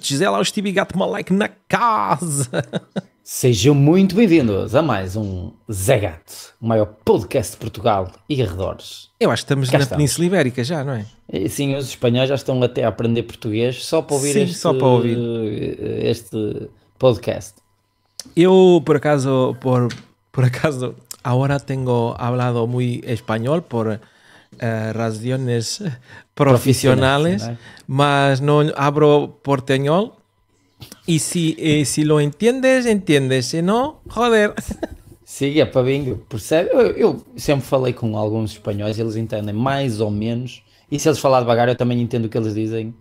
Chutes, é lá o Steve Gato Malek na casa. Sejam muito bem-vindos a mais um Zé Gato, o maior podcast de Portugal e arredores. Eu acho que estamos Cá na estamos. Península Ibérica já, não é? Sim, os espanhóis já estão até a aprender português só para ouvir, Sim, este, só para ouvir. Eh, este podcast. Eu, por acaso, por, por acaso, agora tenho hablado muito espanhol por uh, eh, profissionais, mas não abro portenhol e se eh, lo entiendes, entiendes. Se não, joder. Sim, é para bingo, percebe? Eu, eu, sempre falei com alguns espanhóis, eles entendem mais ou menos. E se eles falar devagar, eu também entendo o que eles dizem,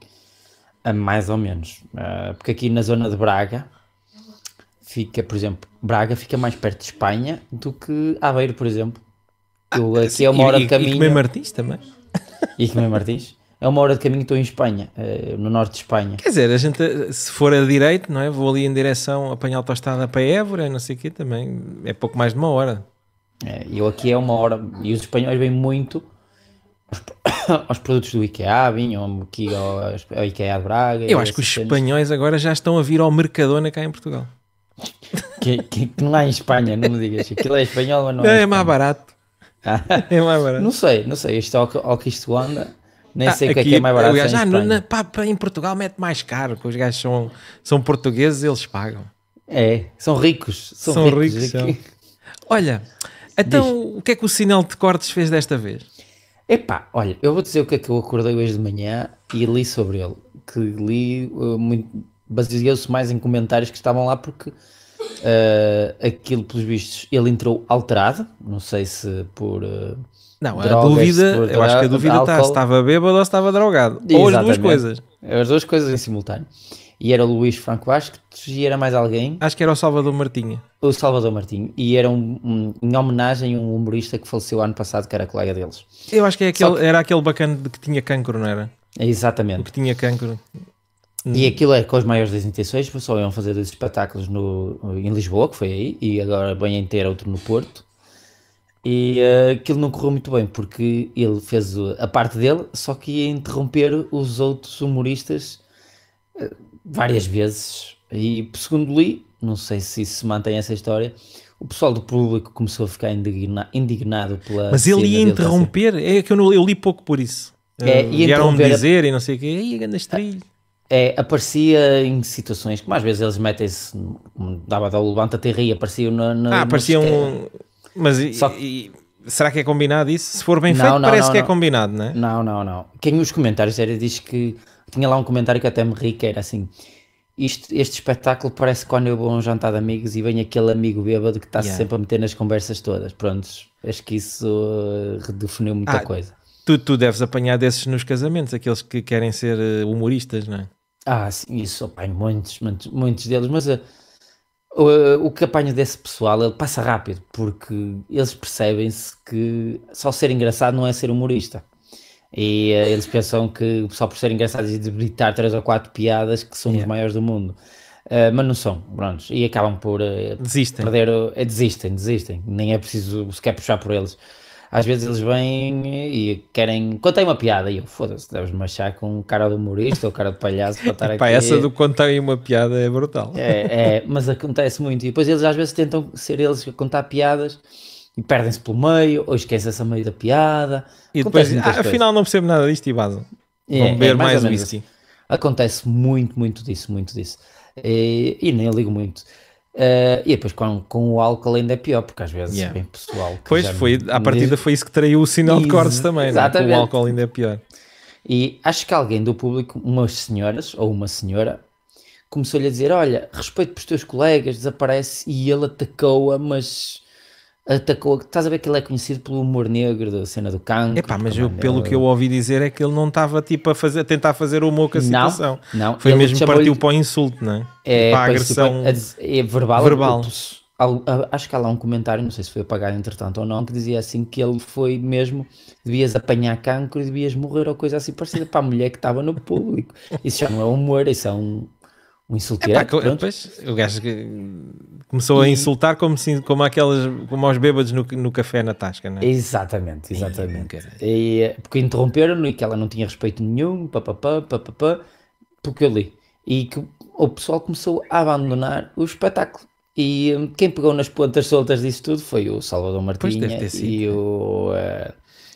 ah, mais ou menos. Uh, porque aqui na zona de Braga, fica, por exemplo, Braga fica mais perto de Espanha do que Aveiro, por exemplo. Eu ah, aqui é uma hora de caminho. E, e, e comer Martins também. E comer Martins. É uma hora de caminho, estou em Espanha, eh, no norte de Espanha. Quer dizer, a gente, eh, se for a direito, não é? Vou ali em direção, apanhar a autostrada para Évora, não sei o quê, também é pouco mais de uma hora. É, eu aqui é uma hora, e os espanhóis vêm muito aos, aos produtos do IKEA, vinham aqui ao, ao IKEA de Braga. Eu acho que os espanhóis agora já estão a vir ao Mercadona cá em Portugal. Que, que, que em Espanha, não me digas. Aquilo é espanhol, mas não é. Não, é mais barato. é mais barato. Não sei, não sei. Isto é o que isto anda. Nem ah, sei o que é que é mais barato. ah, no, na, pá, em Portugal mete mais caro, porque os gajos são, são portugueses eles pagam. É, são ricos. São, são ricos. ricos são. Olha, então Diz. o que é que o sinal de cortes fez desta vez? Epá, olha, eu vou dizer o que é que eu acordei hoje de manhã e li sobre ele. Que li, uh, baseou-se mais em comentários que estavam lá porque Uh, aquilo, pelos vistos, ele entrou alterado, não sei se por. Uh, não, drogas, a dúvida, por, eu acho que a dúvida está, se estava bêbado ou se estava drogado. Exatamente. Ou as duas coisas. As duas coisas em simultâneo. E era o Luís Franco Vasco e era mais alguém. Acho que era o Salvador Martinho. O Salvador Martinho. E era um, um, em homenagem a um humorista que faleceu ano passado, que era colega deles. Eu acho que, é aquele, que... era aquele bacana de que tinha cancro, não era? Exatamente. O que tinha cancro. Hum. E aquilo é com as maiores das intenções, só iam fazer dois espetáculos no, em Lisboa, que foi aí, e agora bem inteira outro no Porto. E uh, aquilo não correu muito bem, porque ele fez a parte dele, só que ia interromper os outros humoristas uh, várias vezes. E segundo li, não sei se se mantém essa história, o pessoal do público começou a ficar indigna indignado pela. Mas ele ia interromper? Dele. É que eu, não, eu, li pouco por isso. É, uh, ia eh, vieram dizer a... e não sei o quê, ia ganda estrilho. É, aparecia em situações que mais vezes eles metem-se, dava da levanta terra e apareciam na. na ah, apareciam. Um, mas e, Só que, e, será que é combinado isso? Se for bem não, feito, não, parece não, que é combinado, não é? Não, não, não. Quem os comentários era diz que. Tinha lá um comentário que até me ri, que era assim. Isto, este espetáculo parece quando eu vou a um jantar de amigos e vem aquele amigo bêbado que está -se yeah. sempre a meter nas conversas todas. Prontos, acho que isso eh, redefiniu muita ah, coisa. Tu, tu deves apanhar desses nos casamentos, aqueles que querem ser eh, humoristas, não é? Ah, sim, isso apanho muitos, muitos, muitos deles, mas uh, o que apanho desse pessoal, ele passa rápido, porque eles percebem-se que só ser engraçado não é ser humorista. E uh, eles pensam que só por ser engraçados e debilitar três ou quatro piadas que são yeah. maiores do mundo. Uh, mas não são, pronto, e acabam por uh, desistem. perder, desistem, desistem, nem é preciso sequer puxar por eles às vezes eles vêm e querem. Contei uma piada e eu, foda-se, deves-me achar com cara de humorista ou cara de palhaço para estar Epá, aqui. essa do contar uma piada é brutal. É, é, mas acontece muito. E depois eles às vezes tentam ser eles a contar piadas e perdem-se pelo meio ou esquecem-se a meio da piada. E acontece depois, ah, afinal, não percebo nada disto e vazam. É, Vão ver é, mais, mais whisky. Assim. Acontece muito, muito disso, muito disso. E, e nem ligo muito. Uh, e depois com, com, o álcool ainda é pior, porque às vezes yeah. bem pessoal. Pois foi, à partida diz... foi isso que traiu o sinal de cortes também, né? com o álcool ainda é pior. E acho que alguém do público, umas senhoras ou uma senhora, começou-lhe a dizer: Olha, respeito para os teus colegas, desaparece, e ele atacou-a, mas atacou. Estás a ver que ele é conhecido pelo humor negro da cena do cancro. Epá, mas eu, é pelo é? que eu ouvi dizer é que ele não estava tipo a, fazer, tentar fazer humor com a situação. Não, não. Foi ele mesmo partiu para o insulto, não é? É, tipo, para a agressão é verbal. verbal. Acho que há lá um comentário, não sei se foi apagado entretanto ou não, que dizia assim que ele foi mesmo, devias apanhar cancro e devias morrer ou coisa assim parecida para a mulher que estava no público. Isso já não é humor, isso é um, um insulto é, pá, depois, o gajo começou e... a insultar como, se, como, aquelas, como aos bêbados no, no café na tasca, não é? Exatamente, exatamente. E, eh, porque interromperam-no e que ela não tinha respeito nenhum, papapá, papapá, porque eu li. E que o pessoal começou a abandonar o espetáculo. E eh, quem pegou nas pontas soltas disso tudo foi o Salvador Martins e né? o, uh,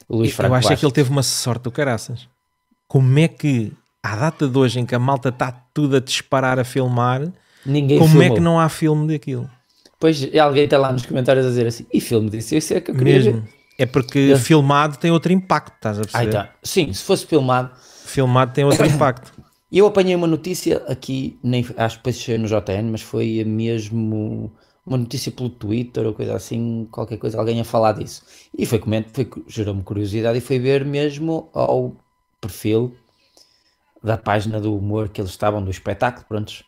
Luís Franco Eu acho Bastos. que ele teve uma sorte do caraças. Como é que à data de hoje em que a malta está tudo a disparar a filmar, Ninguém como filmou. é que não há filme daquilo? Pois alguém está lá nos comentários a dizer assim, e filme disso? Isso é que eu queria Mesmo. Ver. É porque filmado tem outro impacto, estás a perceber? Ah, Sim, se fosse filmado... Filmado tem outro impacto. Eu apanhei uma notícia aqui, nem, acho que depois no JN, mas foi mesmo uma notícia pelo Twitter ou coisa assim, qualquer coisa, alguém a falar disso. E foi comento, foi gerou-me curiosidade e foi ver mesmo ao perfil da página do humor que eles estavam, do espetáculo, prontos,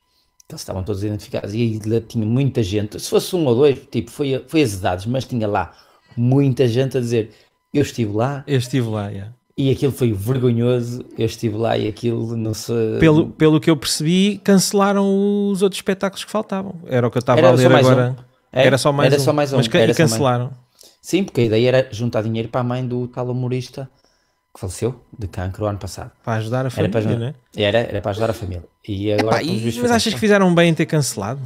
que eles estavam todos identificados. E aí tinha muita gente, se fosse um ou dois, tipo, foi, foi azedados, mas tinha lá muita gente a dizer: Eu estive lá. Eu estive lá, yeah. E aquilo foi vergonhoso, eu estive lá e aquilo não se. Pelo, pelo que eu percebi, cancelaram os outros espetáculos que faltavam. Era o que eu estava a ler agora. Um. É, era só mais era um. Só mais um. Mas era cancelaram. Sim, porque a ideia era juntar dinheiro para a mãe do tal humorista que faleceu de cancro ano passado. Para ajudar a família, para, né? Era, era para ajudar a família. E agora, Epá, e, mas achas que fizeram bem em ter cancelado?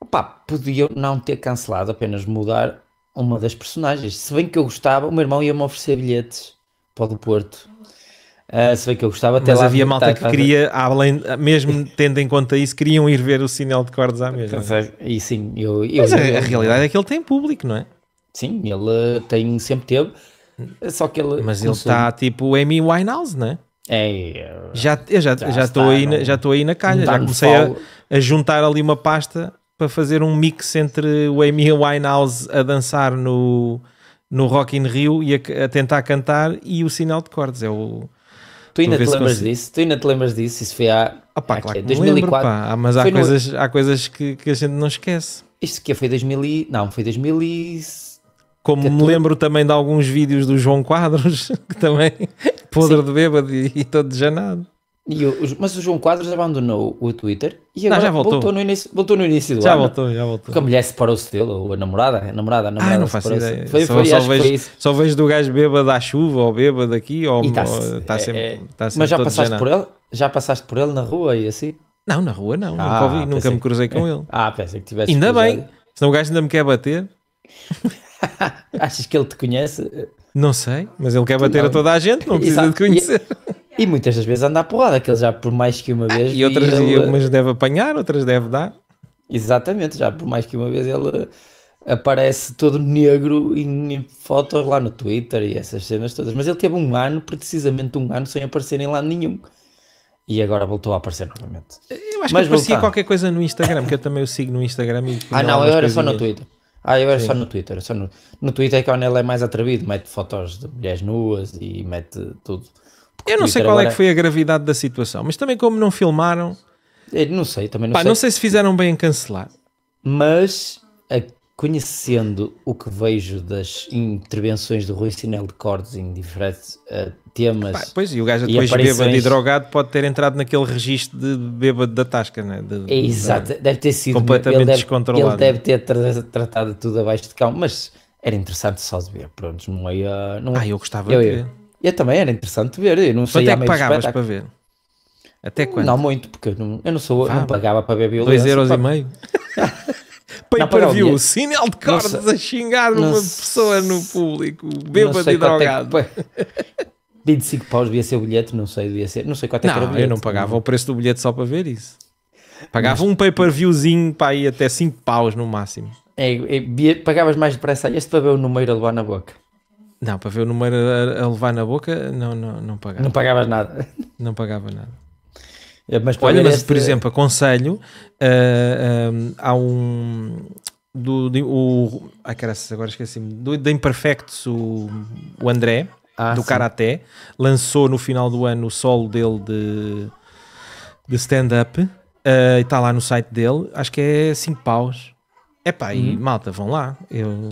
Opa, podia não ter cancelado, apenas mudar uma das personagens. Se bem que eu gostava, o meu irmão ia-me oferecer bilhetes para o Porto. Uh, se bem que eu gostava até Mas lá havia malta que queria, ah, além, ah, mesmo tendo em conta isso, queriam ir ver o sinal de cordas à E sim, eu, eu, Mas a, eu, a realidade é que ele tem público, não é? Sim, ele tem, sempre teve. Só que ele. Mas ele está tipo Amy Winehouse, não é? É, já, eu já estou já já aí, na, aí na calha, já comecei a, a, juntar ali uma pasta para fazer um mix entre o Amy Winehouse a dançar no, no Rock in Rio e a, a tentar cantar e o sinal de cordas. É o, Tu ainda te lembras consigo. disso? Tu ainda te lembras disso? Isso foi há. Opa, há claro é, que 2004. Lembro, pá, mas há coisas, há coisas que, que a gente não esquece. Isto que é, foi 2000 e... Não, foi 2005. Como é me lembro também de alguns vídeos do João Quadros, que também podre Sim. de bêbado e, e todo dejanado. mas o João Quadros abandonou o Twitter e agora não, já voltou. voltou. no início, voltou no início do já ano. Voltou, já voltou. Porque a mulher separou-se dele, ou a namorada, a namorada, a ah, namorada. Ah, não faço ideia. Foi, só, foi, só, vejo, foi só, vejo, do gajo bêbado à chuva ou bêbado aqui, ou está tá sempre, é, é, tá sempre, Mas já passaste por ele? Já passaste por ele na rua e assim? Não, na rua não, ah, nunca, vi, nunca me cruzei que, com ele. Ah, pensei que tivesse. Ainda cruzado. bem, senão o gajo ainda me quer bater. Achas que ele te conhece? Não sei, mas ele quer bater não. a toda a gente, não precisa de conhecer. E, e, muitas das vezes anda à porrada, que ele já por mais que uma ah, vez. Ah, e outras, ele... umas deve apanhar, outras deve dar. Exatamente, já por mais que uma vez ele aparece todo negro em fotos lá no Twitter e essas cenas todas. Mas ele teve um ano, precisamente um ano, sem aparecer em lado nenhum. E agora voltou a aparecer novamente. Eu acho Mas que aparecia voltar. qualquer coisa no Instagram, que eu também o sigo no Instagram. ah, não, eu era só no Twitter. Ah, eu era Sim. só no Twitter. Só no, no Twitter é que o Anel é mais atrevido, mete fotos de mulheres nuas e mete tudo. Eu não sei qual é agora... é que foi a gravidade da situação, mas também como não filmaram. Eu não sei, também não Pá, sei. Não sei se fizeram bem em cancelar. Mas conhecendo o que vejo das intervenções do Rui Sinel de Cordes em diferentes uh, temas. Pá, pois, e o gajo depois aparições... bêbado e drogado pode ter entrado naquele registro de bêbado da tasca, né? De, é, exato, deve ter sido completamente ele deve, descontrolado. Ele deve ter tra tratado tudo abaixo de cão, mas era interessante só de ver. Pronto, não ia. É, eh, não... É- ah, eu gostava eu, de ver. Eu, eu também era interessante de ver. Eu não sei Quanto é que pagavas para ver? Até quando? Não muito, porque eu não, eu não sou, não pagava para ver violência. 2 euros e meio? Pay-per-view, sinal de cordas a xingar uma pessoa no público, bêbado e drogado. É que... 25 paus devia ser o bilhete, não sei, devia ser, não sei quanto é não, que era o bilhete. eu não pagava não. o preço do bilhete só para ver isso. Pagava Mas... um pay-per-viewzinho para ir até 5 paus no máximo. É, é, pagavas mais depressa este para ver o número a levar na boca. Não, para ver o número a, a levar na boca, não, não, não pagava. Não pagavas nada. Não pagava nada. Eh, mas Olha, mas por exemplo, aconselho. Uh, eh, um, eh, há um. Do, de, o, ai, caras, agora esqueci-me. Do, do Imperfects o, o André, ah, do sim. Karaté, lançou no final do ano o solo dele de, de stand-up. Uh, está lá no site dele, acho que é 5 paus. É pá, uhum. e malta, vão lá. Eu,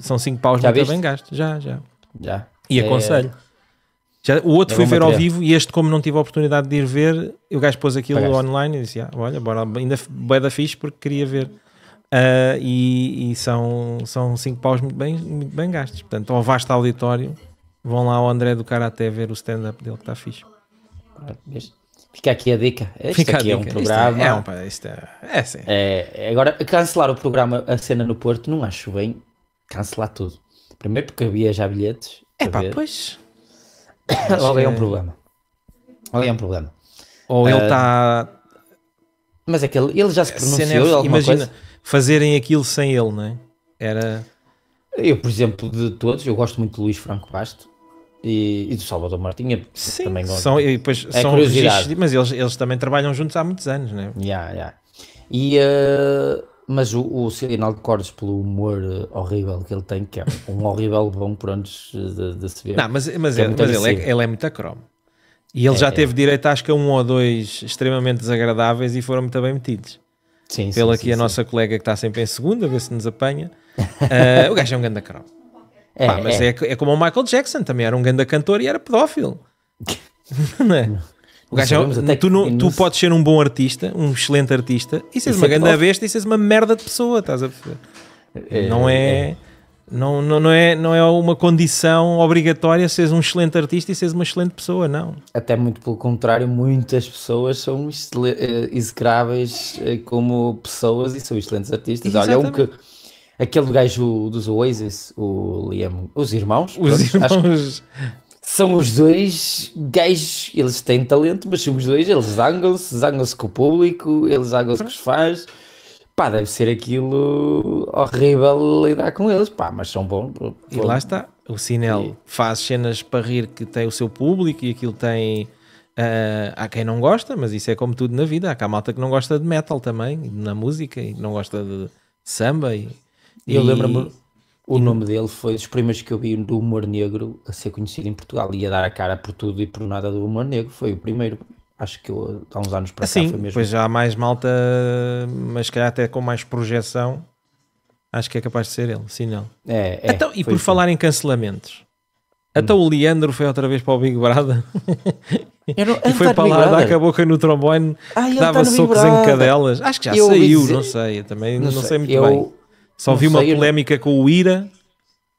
são 5 paus já muito viste? bem gasto. Já, já. Já. E é... aconselho. Já, o outro foi ver material. ao vivo e este, como não tive a oportunidade de ir ver, o gajo pôs aquilo Pagaste. online e disse: ah, Olha, bora, ainda bué da fixe porque queria ver. Uh, e, e, são, são cinco paus muito bem, muito bem gastos. Portanto, ao vasto auditório, vão lá ao André do Cara até ver o stand-up dele que está fixe. Fica aqui a dica. Este Fica aqui dica. é um programa. É, é, um, isto é, é, sim. é, Agora, cancelar o programa, a cena no Porto, não acho bem cancelar tudo. Primeiro porque havia já bilhetes. É pá, pois. Logo é um eh, problema. Logo é um problema. Ou ele está. Eh, mas é que ele, ele já se pronunciou. É imagina, coisa? fazerem aquilo sem ele, não é? Era. Eu, por exemplo, de todos, eu gosto muito de Luís Franco Basto e, e do Salvador Martinha. Sim, também gosto. São, e depois é são registros, mas eles, eles também trabalham juntos há muitos anos, não é? Yeah, yeah. E. Uh mas o, o de Cordes, pelo humor eh, horrível que ele tem, que é um horrível bom por antes eh, de, de se ver. Não, mas, mas, é ele, mas ele, é, ele é muito acromo. E ele é, já é. teve é. direito, acho que a um ou dois extremamente desagradáveis e foram muito bem metidos. Sim, Pela sim, aqui sim, a sim. nossa colega que está sempre em segunda, a ver se nos apanha. uh, o gajo é um ganda acromo. É, Pá, mas é. é. É, como o Michael Jackson, também era um ganda cantor e era pedófilo. Não é? O gajo, é, tu, não, tu podes ser um bom artista, um excelente artista, e seres uma é grande besta e seres uma merda de pessoa, estás a perceber? É, não é. é. Não, não, não, é, não é uma condição obrigatória seres um excelente artista e seres uma excelente pessoa, não. Até muito pelo contrário, muitas pessoas são eh, execráveis eh, como pessoas e são excelentes artistas. Exatamente. Olha, um que, aquele gajo dos Oasis, o Liam, os irmãos. Os pronto, irmãos são os dois gajos, eles têm talento, mas são os dois, eles zangam-se, zangam-se com o público, eles zangam-se com os fãs. Pá, deve ser aquilo horrível lidar com eles, pá, mas são bons. E lá está, o Cinel e... faz cenas para rir que tem o seu público e aquilo tem. Uh, há quem não gosta, mas isso é como tudo na vida. Há cá malta que não gosta de metal também, na música, e não gosta de samba. E, e eu lembro-me o nome dele foi dos primeiros que eu vi do humor negro a ser conhecido em Portugal e a dar a cara por tudo e por nada do humor negro. Foi o primeiro, acho que eu, há uns anos para cá foi mesmo. Pois já há mais malta, mas calhar até com mais projeção, acho que é capaz de ser ele, se não. É, é então, e por falar em cancelamentos, hum. Então até o Leandro foi outra vez para o Big Brother e foi para lá dar com a boca no trombone, Ai, dava tá no socos em cadelas. Acho que já eu saiu, dizer... não sei, eu também não, não sei. sei, muito eu... bem só não vi sei, uma polémica eu... com o Ira.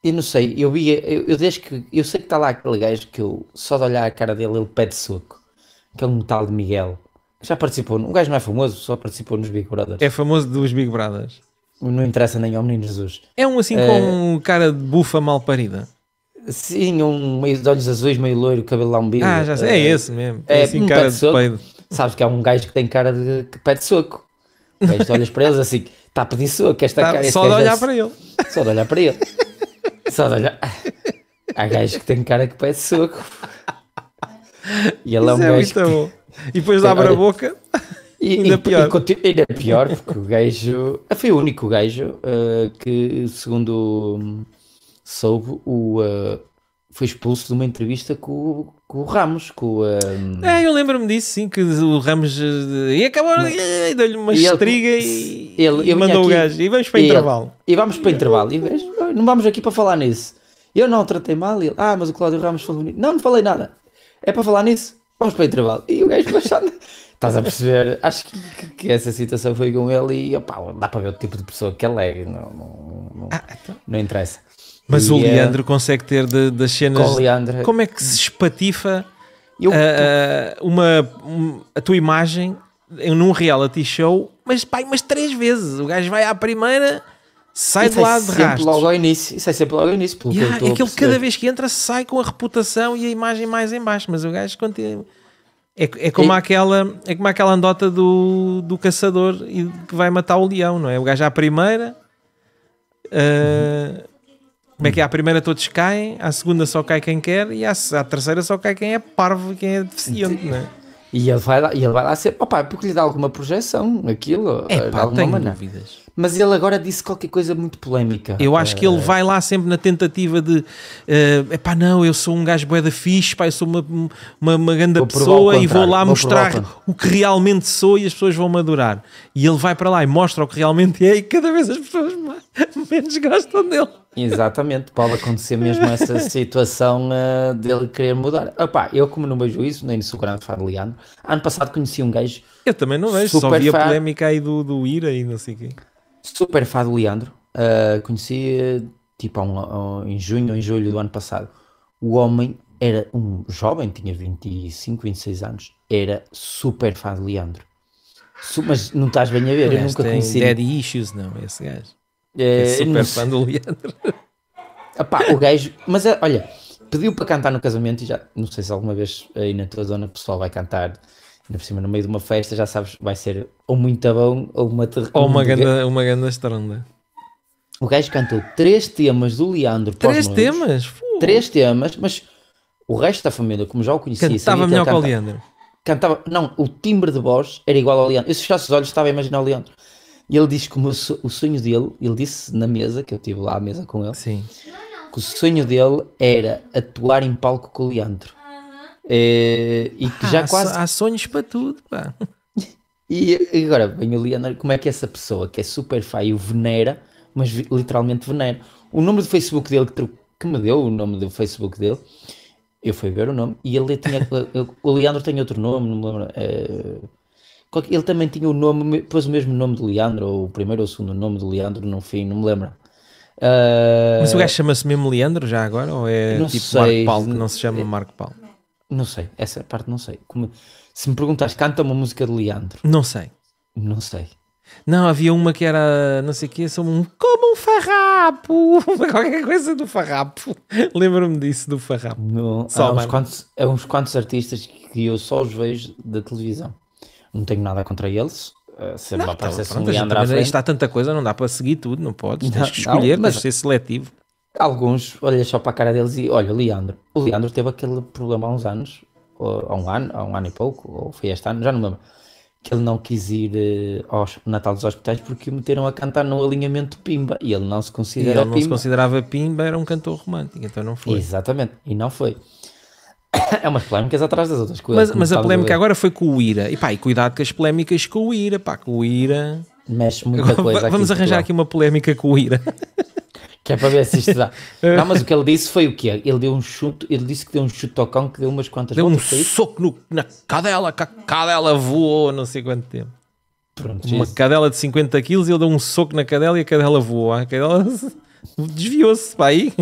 Eu não sei, eu vi, eu, eu desde que eu sei que está lá aquele gajo que eu só de olhar a cara dele ele pede soco, aquele metal de Miguel. Já participou, um gajo mais é famoso, só participou nos Big Brothers. É famoso dos Big Brothers. Não interessa nem ao menino Jesus. É um assim é... com eh, cara de bufa mal parida. Sim, um meio de olhos azuis, meio loiro, cabelo lá um bico. Ah, já sei. É, é esse mesmo. Eh, é, assim, um cara de soco. Peido. Sabes que é um gajo que tem cara de que pede soco. Um gajo olhas para eles assim, Está preguiçoso, que esta tá, cara. Só de olhar para ele. Só de olhar para ele. só de olhar. Há gajos que têm cara que pede soco. E ele é Isso é um é gajo. Que... Bom. E depois abre olha, a boca. E, ainda, e, pior. E, ainda pior, porque o gajo. Foi o único gajo uh, que, segundo hum, soube, o, uh, foi expulso de uma entrevista com, com o Ramos, com um... É, eu lembro-me disso, sim, que o Ramos eh, e acabou, Mas... e eh, eh, deu-lhe uma e estriga ele, e, ele, e mandou aqui, o gajo. E vamos para e intervalo. Ele, e vamos para intervalo. E vejo, não vamos aqui para falar nisso. Eu não tratei mal, ele, ah, mas o Cláudio Ramos falou bonito. Não, não falei nada. É para falar nisso? Vamos para intervalo. E o gajo baixando. Estás a perceber? Acho que, que, que, essa situação foi com ele e opa dá para ver o tipo de pessoa que ele é. Não, não, não, ah, então... não interessa. Mas e o é Leandro consegue ter de, das cenas. Com o Leandro. Como é que se espatifa eu... a, ah, a, ah, uma, a tua imagem num reality show, mas pai, mas três vezes. O gajo vai à primeira, sai de é lá de rastros. logo ao início. E é sempre logo ao início. Pelo yeah, que aquele cada vez que entra sai com a reputação e a imagem mais em baixo, mas o gajo continua. É, é, como e... aquela, é como aquela andota do, do caçador e que vai matar o leão, não é? O gajo à primeira. Uh, como é que é? À primeira todos caem, à segunda só cai quem quer e à, terceira só cai quem é parvo e quem é deficiente, não é? E ele vai lá, e ele vai lá ser, opá, porque lhe dá alguma projeção, aquilo, é, pá, de alguma maneira. Dúvidas mas ele agora disse qualquer coisa muito polémica. Eu acho é... que ele eh, vai lá sempre na tentativa de é uh, eh, pá, não, eu sou um gajo boeda fixe, pá, eu sou uma, uma, uma grande pessoa e vou lá vou mostrar o que realmente sou e as pessoas vão madurar. E ele vai para lá e mostra o que realmente é e cada vez as pessoas mais, menos gostam dele. Exatamente, pode acontecer mesmo essa situação uh, dele querer mudar. Opá, eu, como não vejo isso, nem sou grande fã de ano passado conheci um gajo. Eu também não vejo, só vi a polémica aí do, do Ira e não sei o quê super fã do Leandro. Uh, conheci tipo um, um, em junho ou em julho do ano passado. O homem era um jovem, tinha 25, 26 anos, era super fã do Leandro. Su mas não estás bem a ver, eu nunca é conheci. Daddy Issues, não, esse gajo. É, é super fã do Leandro. Epá, o gajo, mas eh, olha, pediu para cantar no casamento e já não sei se alguma vez aí na tua zona o pessoal vai cantar Ainda por cima, no meio de uma festa, já sabes, vai ser ou muito bom ou uma Ou uma grande, ga... uma grande estronda. O gajo cantou três temas do Leandro Três temas? Pô. Três temas, mas o resto da família, como já o conhecia, cantava melhor que, o Leandro. Cantava, não, o timbre de voz era igual ao Leandro. Eu se fechasse os olhos estava a imaginar o Leandro. E ele disse que o sonho dele, ele disse na mesa, que eu estive lá à mesa com ele, Sim. que o sonho dele era atuar em palco com o Leandro. É, e que ah, já quase. Há sonhos para tudo, pá. E, agora vem o Leonardo, como é que essa pessoa que é super o venera, mas literalmente venera. O nome do Facebook dele que, que me deu o nome do Facebook dele, eu fui ver o nome, e ele tinha. o Leandro tem outro nome, não me lembro. É, ele também tinha o nome, pôs o mesmo nome de Leandro, ou o primeiro ou o segundo nome de Leandro no fim, não me lembro. Uh... Mas o gajo chama-se mesmo Leandro já agora? Ou é não tipo sei. Marco Paulo, que não se chama Marco Paulo? Não sei, essa parte não sei. Como, se me perguntares, canta uma música de Leandro. Não sei. Não sei. Não, havia uma que era, não sei o quê, sobre um, como um farrapo, qualquer coisa do farrapo. Lembro-me disso, do farrapo. No, só, há, uns quantos, há uns quantos artistas que eu só os vejo da televisão. Não tenho nada contra eles. Se não, tá, pronto, um Leandro à frente. Está tanta coisa, não dá para seguir tudo, não podes. Não, tens que escolher, não, mas tens ser seletivo. Alguns olha só para a cara deles e olha, o Leandro. O Leandro teve aquele problema há uns anos, ou, há um ano, há um ano e pouco, ou foi este ano, já não me lembro, que ele não quis ir eh, ao Natal dos Hospitais porque o meteram a cantar no alinhamento Pimba e ele não se considerava. Ele não se considerava Pimba, era um cantor romântico, então não foi. Exatamente, e não foi. É umas polémicas atrás das outras coisas. Mas, mas a polémica agora foi com o Ira. E pá, e cuidado com as polémicas com o Ira, pá, com o Ira. Mexe muita coisa. Vamos aqui arranjar aqui uma polémica com o Ira. Que é para ver se isto dá. Não, mas o que ele disse foi o quê? Ele deu um chute, ele disse que deu um chute ao cão que deu umas quantas Deu um soco no, na cadela, que a cadela voou não sei quanto tempo. Pronto, Uma cadela de 50 quilos e ele deu um soco na cadela e a cadela voou. A cadela desviou-se para aí.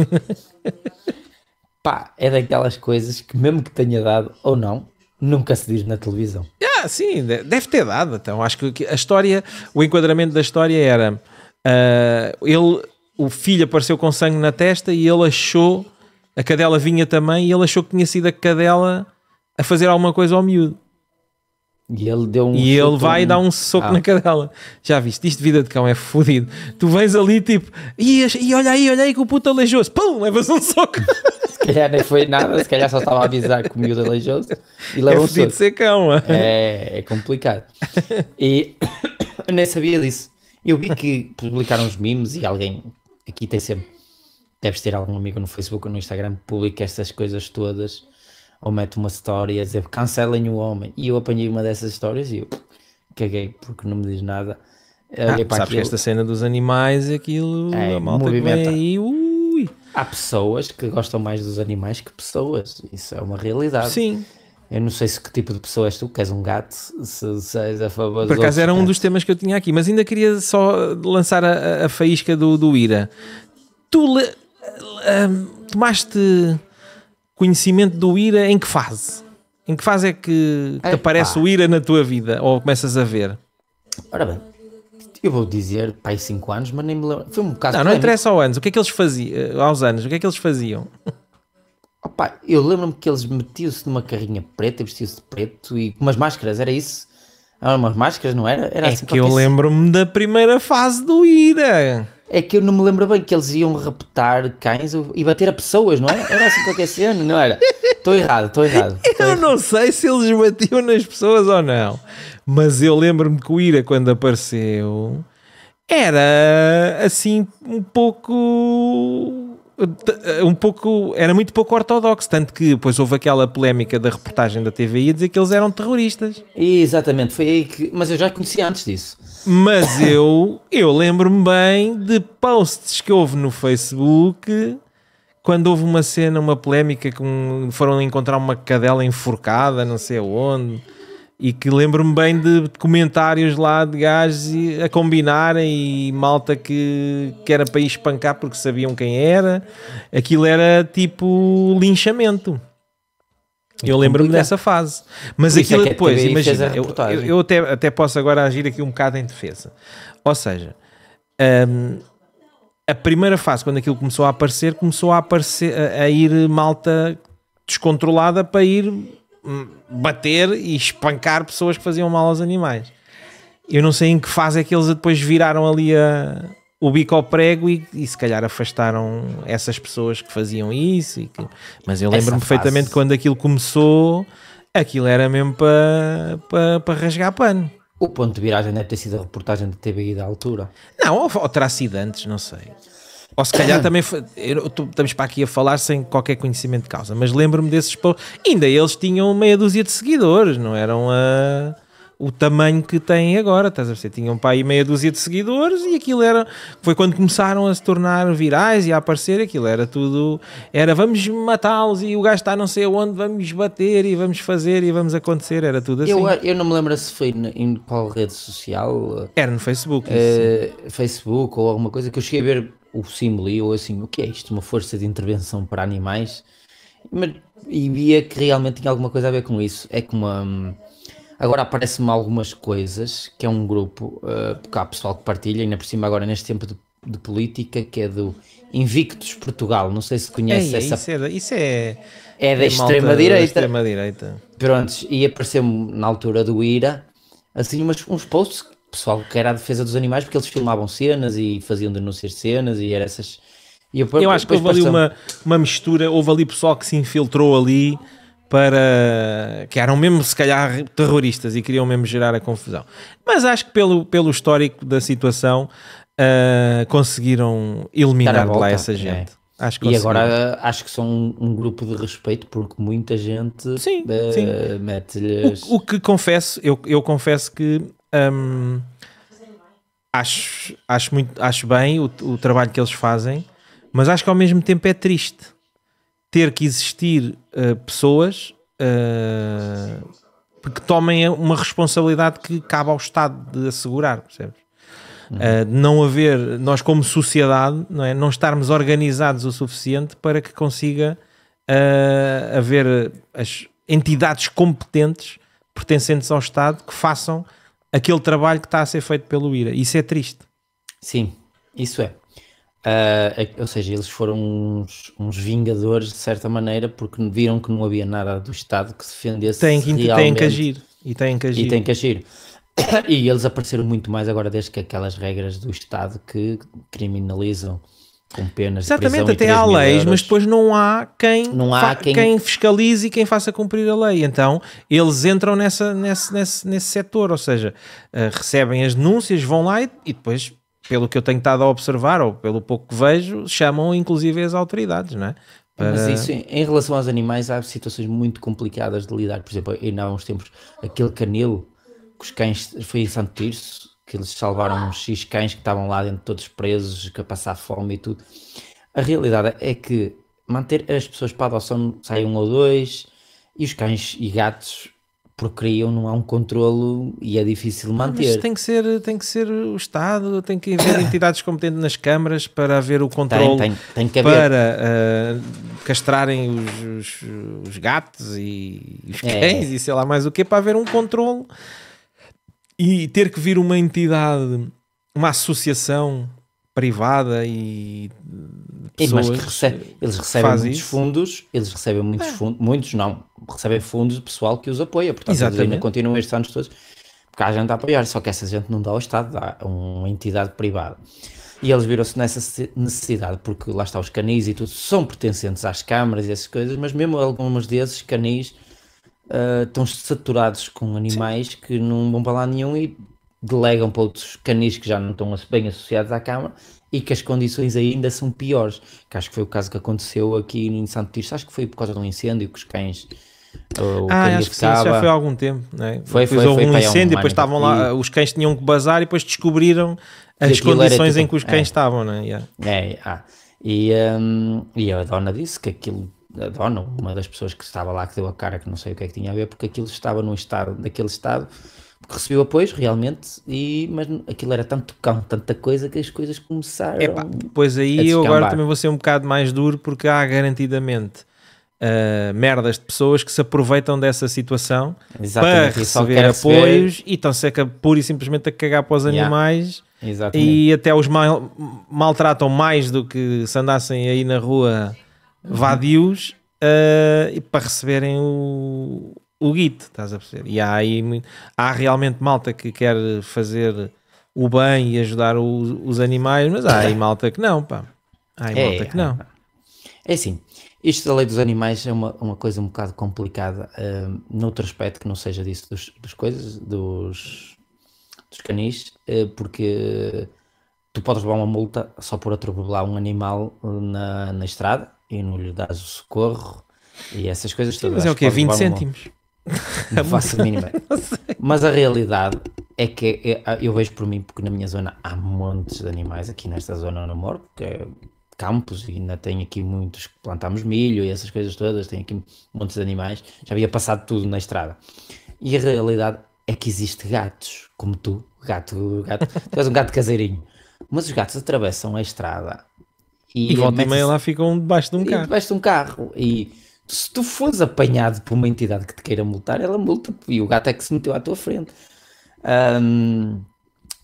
Pá, é daquelas coisas que mesmo que tenha dado ou não, nunca se diz na televisão. Ah, sim, deve ter dado. Então, acho que a história, o enquadramento da história era... Uh, ele o filho apareceu com sangue na testa e ele achou, a cadela vinha também, e ele achou que tinha sido a cadela a fazer alguma coisa ao miúdo. E ele deu um E ele vai e dá um soco ah. na cadela. Já viste? Isto de vida de cão é fodido. Tu vens ali tipo, e, e olha aí, olha aí que o puto aleijou-se. Pum, levas um soco. se calhar nem foi nada, se calhar só estava a avisar que o miúdo aleijou-se e leva é um soco. ser cão, mano. É? é, é complicado. E eu nem sabia disso. Eu vi que publicaram os mimos e alguém aqui tem sempre, deves ter algum amigo no Facebook ou no Instagram que publica estas coisas todas, ou mete uma história a dizer cancelem o homem. E eu apanhei uma dessas histórias e eu caguei porque não me diz nada. Ah, sabes aquilo. que esta cena dos animais e aquilo é, movimento, ui. Há pessoas que gostam mais dos animais que pessoas, isso é uma realidade. Sim. Eu não sei se que tipo de pessoa és tu, que és um gato, se, se és a favor Por acaso era gatos. um dos temas que eu tinha aqui, mas ainda queria só lançar a, a faísca do, do Ira. Tu le, um, eh, eh, tomaste conhecimento do Ira em que fase? Em que fase é que, que aparece pá. o Ira na tua vida? Ou começas a ver? Ora bem, eu vou dizer, pai, 5 anos, mas nem me lembro. Foi um bocado. Não, não interessa é eh, aos anos. O que é que eles faziam? Aos anos, o que é que eles faziam? Opa, eu lembro-me que eles metiam-se numa carrinha preta, e vestiam-se de preto e com umas máscaras, era isso? Eram ah, umas máscaras, não era? era é assim que eu lembro-me da primeira fase do Ira. É que eu não me lembro bem que eles iam raptar cães e bater a pessoas, não é? Era assim qualquer cena, não era? Estou errado, estou errado. eu errado. não sei se eles batiam nas pessoas ou não, mas eu lembro-me que o Ira, quando apareceu, era assim um pouco eh, um pouco, era muito pouco ortodoxo, tanto que depois houve aquela polémica da reportagem da TVI a dizer que eles eram terroristas. Exatamente, foi aí que, mas eu já conhecia antes disso. Mas eu, eu lembro-me bem de posts que houve no Facebook quando houve uma cena, uma polémica, com, foram encontrar uma cadela enforcada, não sei onde e que lembro-me bem de comentários lá de gajos a combinarem e malta que, que era para ir espancar porque sabiam quem era. Aquilo era tipo linchamento. Muito eu lembro-me dessa fase. Mas é aquilo é depois, imagina, eu, eu, eu, até, até posso agora agir aqui um bocado em defesa. Ou seja, um, a primeira fase, quando aquilo começou a aparecer, começou a aparecer a, a ir malta descontrolada para ir bater e espancar pessoas que faziam mal aos animais. Eu não sei em que fase é que eles depois viraram ali a, o bico ao prego e, e, se calhar afastaram essas pessoas que faziam isso. Que, mas eu lembro-me perfeitamente quando aquilo começou, aquilo era mesmo para pa, pa rasgar pano. O ponto de viragem deve ter sido a reportagem da TBI da altura. Não, ou, ou terá sido antes, não sei. Ou se calhar também eu, estamos para aqui a falar sem qualquer conhecimento de causa, mas lembro-me desses Ainda eles tinham meia dúzia de seguidores, não eram ah, o tamanho que têm agora, estás a ver? Tinham para aí meia dúzia de seguidores e aquilo era. Foi quando começaram a se tornar virais e a aparecer, aquilo era tudo. Era vamos matá-los e o gajo está não sei onde, vamos bater e vamos fazer e vamos acontecer, era tudo assim. Eu, eu não me lembro se foi em qual rede social. Era no Facebook. Uh, Facebook ou alguma coisa que eu cheguei a ver o símbolo e eu assim, o que é isto? Uma força de intervenção para animais? E via que realmente tinha alguma coisa a ver com isso. É que uma. Agora aparecem-me algumas coisas, que é um grupo, uh, há pessoal que partilha, ainda por cima agora neste tempo de, de política, que é do Invictus Portugal. Não sei se conhece essa. Isso é, isso é, é da é extrema-direita. Extrema Prontos, e apareceu-me na altura do IRA, assim, umas, uns posts pessoal que era a defesa dos animais, porque eles filmavam cenas e faziam denúncias de cenas e era essas. E eu, eu acho que houve ali uma, uma mistura, houve ali pessoal que se infiltrou ali para que eram mesmo se calhar terroristas e queriam mesmo gerar a confusão. Mas acho que pelo, pelo histórico da situação uh, conseguiram eliminar volta, lá essa é. gente. É. Acho que e agora acho que são um, um, grupo de respeito porque muita gente sim, uh, sim. mete-lhes. O, o, que confesso, eu, eu confesso que um, acho, acho, muito, acho bem o, o trabalho que eles fazem, mas acho que ao mesmo tempo é triste ter que existir uh, pessoas uh, que tomem uma responsabilidade que cabe ao Estado de assegurar, percebes? Uhum. Uh, não haver, nós como sociedade, não, é? não estarmos organizados o suficiente para que consiga haver as entidades competentes pertencentes ao Estado que façam aquele trabalho que está a ser feito pelo IRA. Isso é triste. Sim, isso é. Uh, ou seja, eles foram uns, uns, vingadores de certa maneira porque viram que não havia nada do Estado que se defendesse. Tem que, realmente. que agir. E têm que agir. E têm que agir. E eles apareceram muito mais agora desde que aquelas regras do Estado que criminalizam com penas Exatamente, até há leis, euros. mas depois não há, quem, não há quem... quem... fiscalize e quem faça cumprir a lei. Então eles entram nessa, nesse, nesse, nesse setor, ou seja, uh, recebem as denúncias, vão lá e, e, depois, pelo que eu tenho estado a observar, ou pelo pouco que vejo, chamam inclusive as autoridades, né Para... Mas isso, em relação aos animais, há situações muito complicadas de lidar. Por exemplo, ainda há uns tempos, aquele canelo que os cães, foi em Santo Tirso, que eles salvaram ah. uns X cães que estavam lá dentro todos presos, que a passar fome e tudo. A realidade é que manter as pessoas para adoção sai um ou dois, e os cães e gatos procriam, não há um controlo e é difícil ah, manter. Mas tem que ser, tem que ser o Estado, tem que haver entidades competentes nas câmaras para haver o controle tem, tem, tem para uh, castrarem os, os, os, gatos e os é. cães é. e sei lá mais o que para haver um controle e ter que vir uma entidade, uma associação privada e pessoas. recebe, eles recebem muitos isso. fundos, eles recebem muitos é. fundos, muitos não, recebem fundos de pessoal que os apoia, portanto Exatamente. eles ainda continuam estes anos todos, porque há gente a apoiar, só que essa gente não dá ao Estado, dá a uma entidade privada. E eles viram-se nessa necessidade, porque lá está os canis e tudo, são pertencentes às câmaras e essas coisas, mas mesmo algumas desses canis ah, estão saturados com animais Sim. que não vão para lá nenhum e delegam para outros canis que já não estão bem associados à cama e que as condições ainda são piores. Que acho que foi o caso que aconteceu aqui no Santo Tirso, acho que foi por causa de um incêndio que os cães. Ah, o ah, acho que sim, já foi há algum tempo, né? foi, depois foi, houve foi, um incêndio, depois estavam lá, e... os cães tinham que bazar e depois descobriram as condições tipo, em que os é. cães é, estavam, né? Yeah. É, ah, e, um, e a dona disse que aquilo a dona, uma das pessoas que estava lá, que deu a cara, que não sei o que é que tinha a ver, porque aquilo estava num estado, daquele estado, que recebeu apoios realmente, e, mas aquilo era tanto cão, tanta coisa que as coisas começaram. Epá, pois aí eu agora também vou ser um bocado mais duro porque há garantidamente uh, merdas de pessoas que se aproveitam dessa situação Exatamente, para receber apoios e estão-se pura e simplesmente a cagar para os animais yeah, e até os mal, maltratam mais do que se andassem aí na rua vadios uh, para receberem o, o Git, estás a perceber? E há, aí, há realmente malta que quer fazer o bem e ajudar o, os animais, mas há aí malta que não, pá. Há aí é, malta que não. É, é assim, isto da lei dos animais é uma, uma coisa um bocado complicada, uh, noutro aspecto que não seja disso dos, dos coisas, dos, dos canis, uh, porque tu podes levar uma multa só por atropelar um animal na, na estrada, e não lhe dás o socorro e essas coisas todas. Mas é o quê? 20 cêntimos? Não faço mínima. Mas a realidade é que é, é, eu vejo por mim, porque na minha zona há montes de animais, aqui nesta zona onde eu moro, porque é campos e ainda tem aqui muitos que plantamos milho e essas coisas todas, tem aqui montes de animais, já havia passado tudo na estrada. E a realidade é que existe gatos, como tu, gato, gato, tu és um gato caseirinho, mas os gatos atravessam a estrada e, e volta e meia lá ficam debaixo de um carro. Debaixo de um carro. E se tu fores apanhado por uma entidade que te queira multar, ela multa e o gato é que se meteu à tua frente. Um,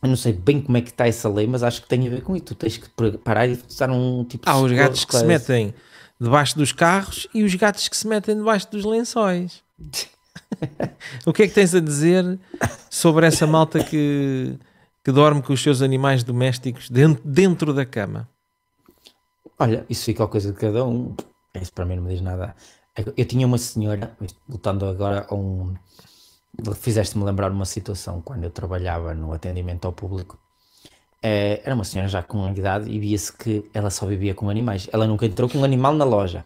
eu não sei bem como é que está essa lei, mas acho que tem a ver com isso. Tu tens que parar e usar um tipo de. Há os gatos que se metem debaixo dos carros e os gatos que se metem debaixo dos lençóis. o que é que tens a dizer sobre essa malta que, que dorme com os seus animais domésticos dentro, dentro da cama? Olha, isso fica a coisa de cada um. Isso para mim não me diz nada. Eu tinha uma senhora, voltando agora a um. Fizeste-me lembrar uma situação quando eu trabalhava no atendimento ao público. É, era uma senhora já com idade e via-se que ela só vivia com animais. Ela nunca entrou com um animal na loja.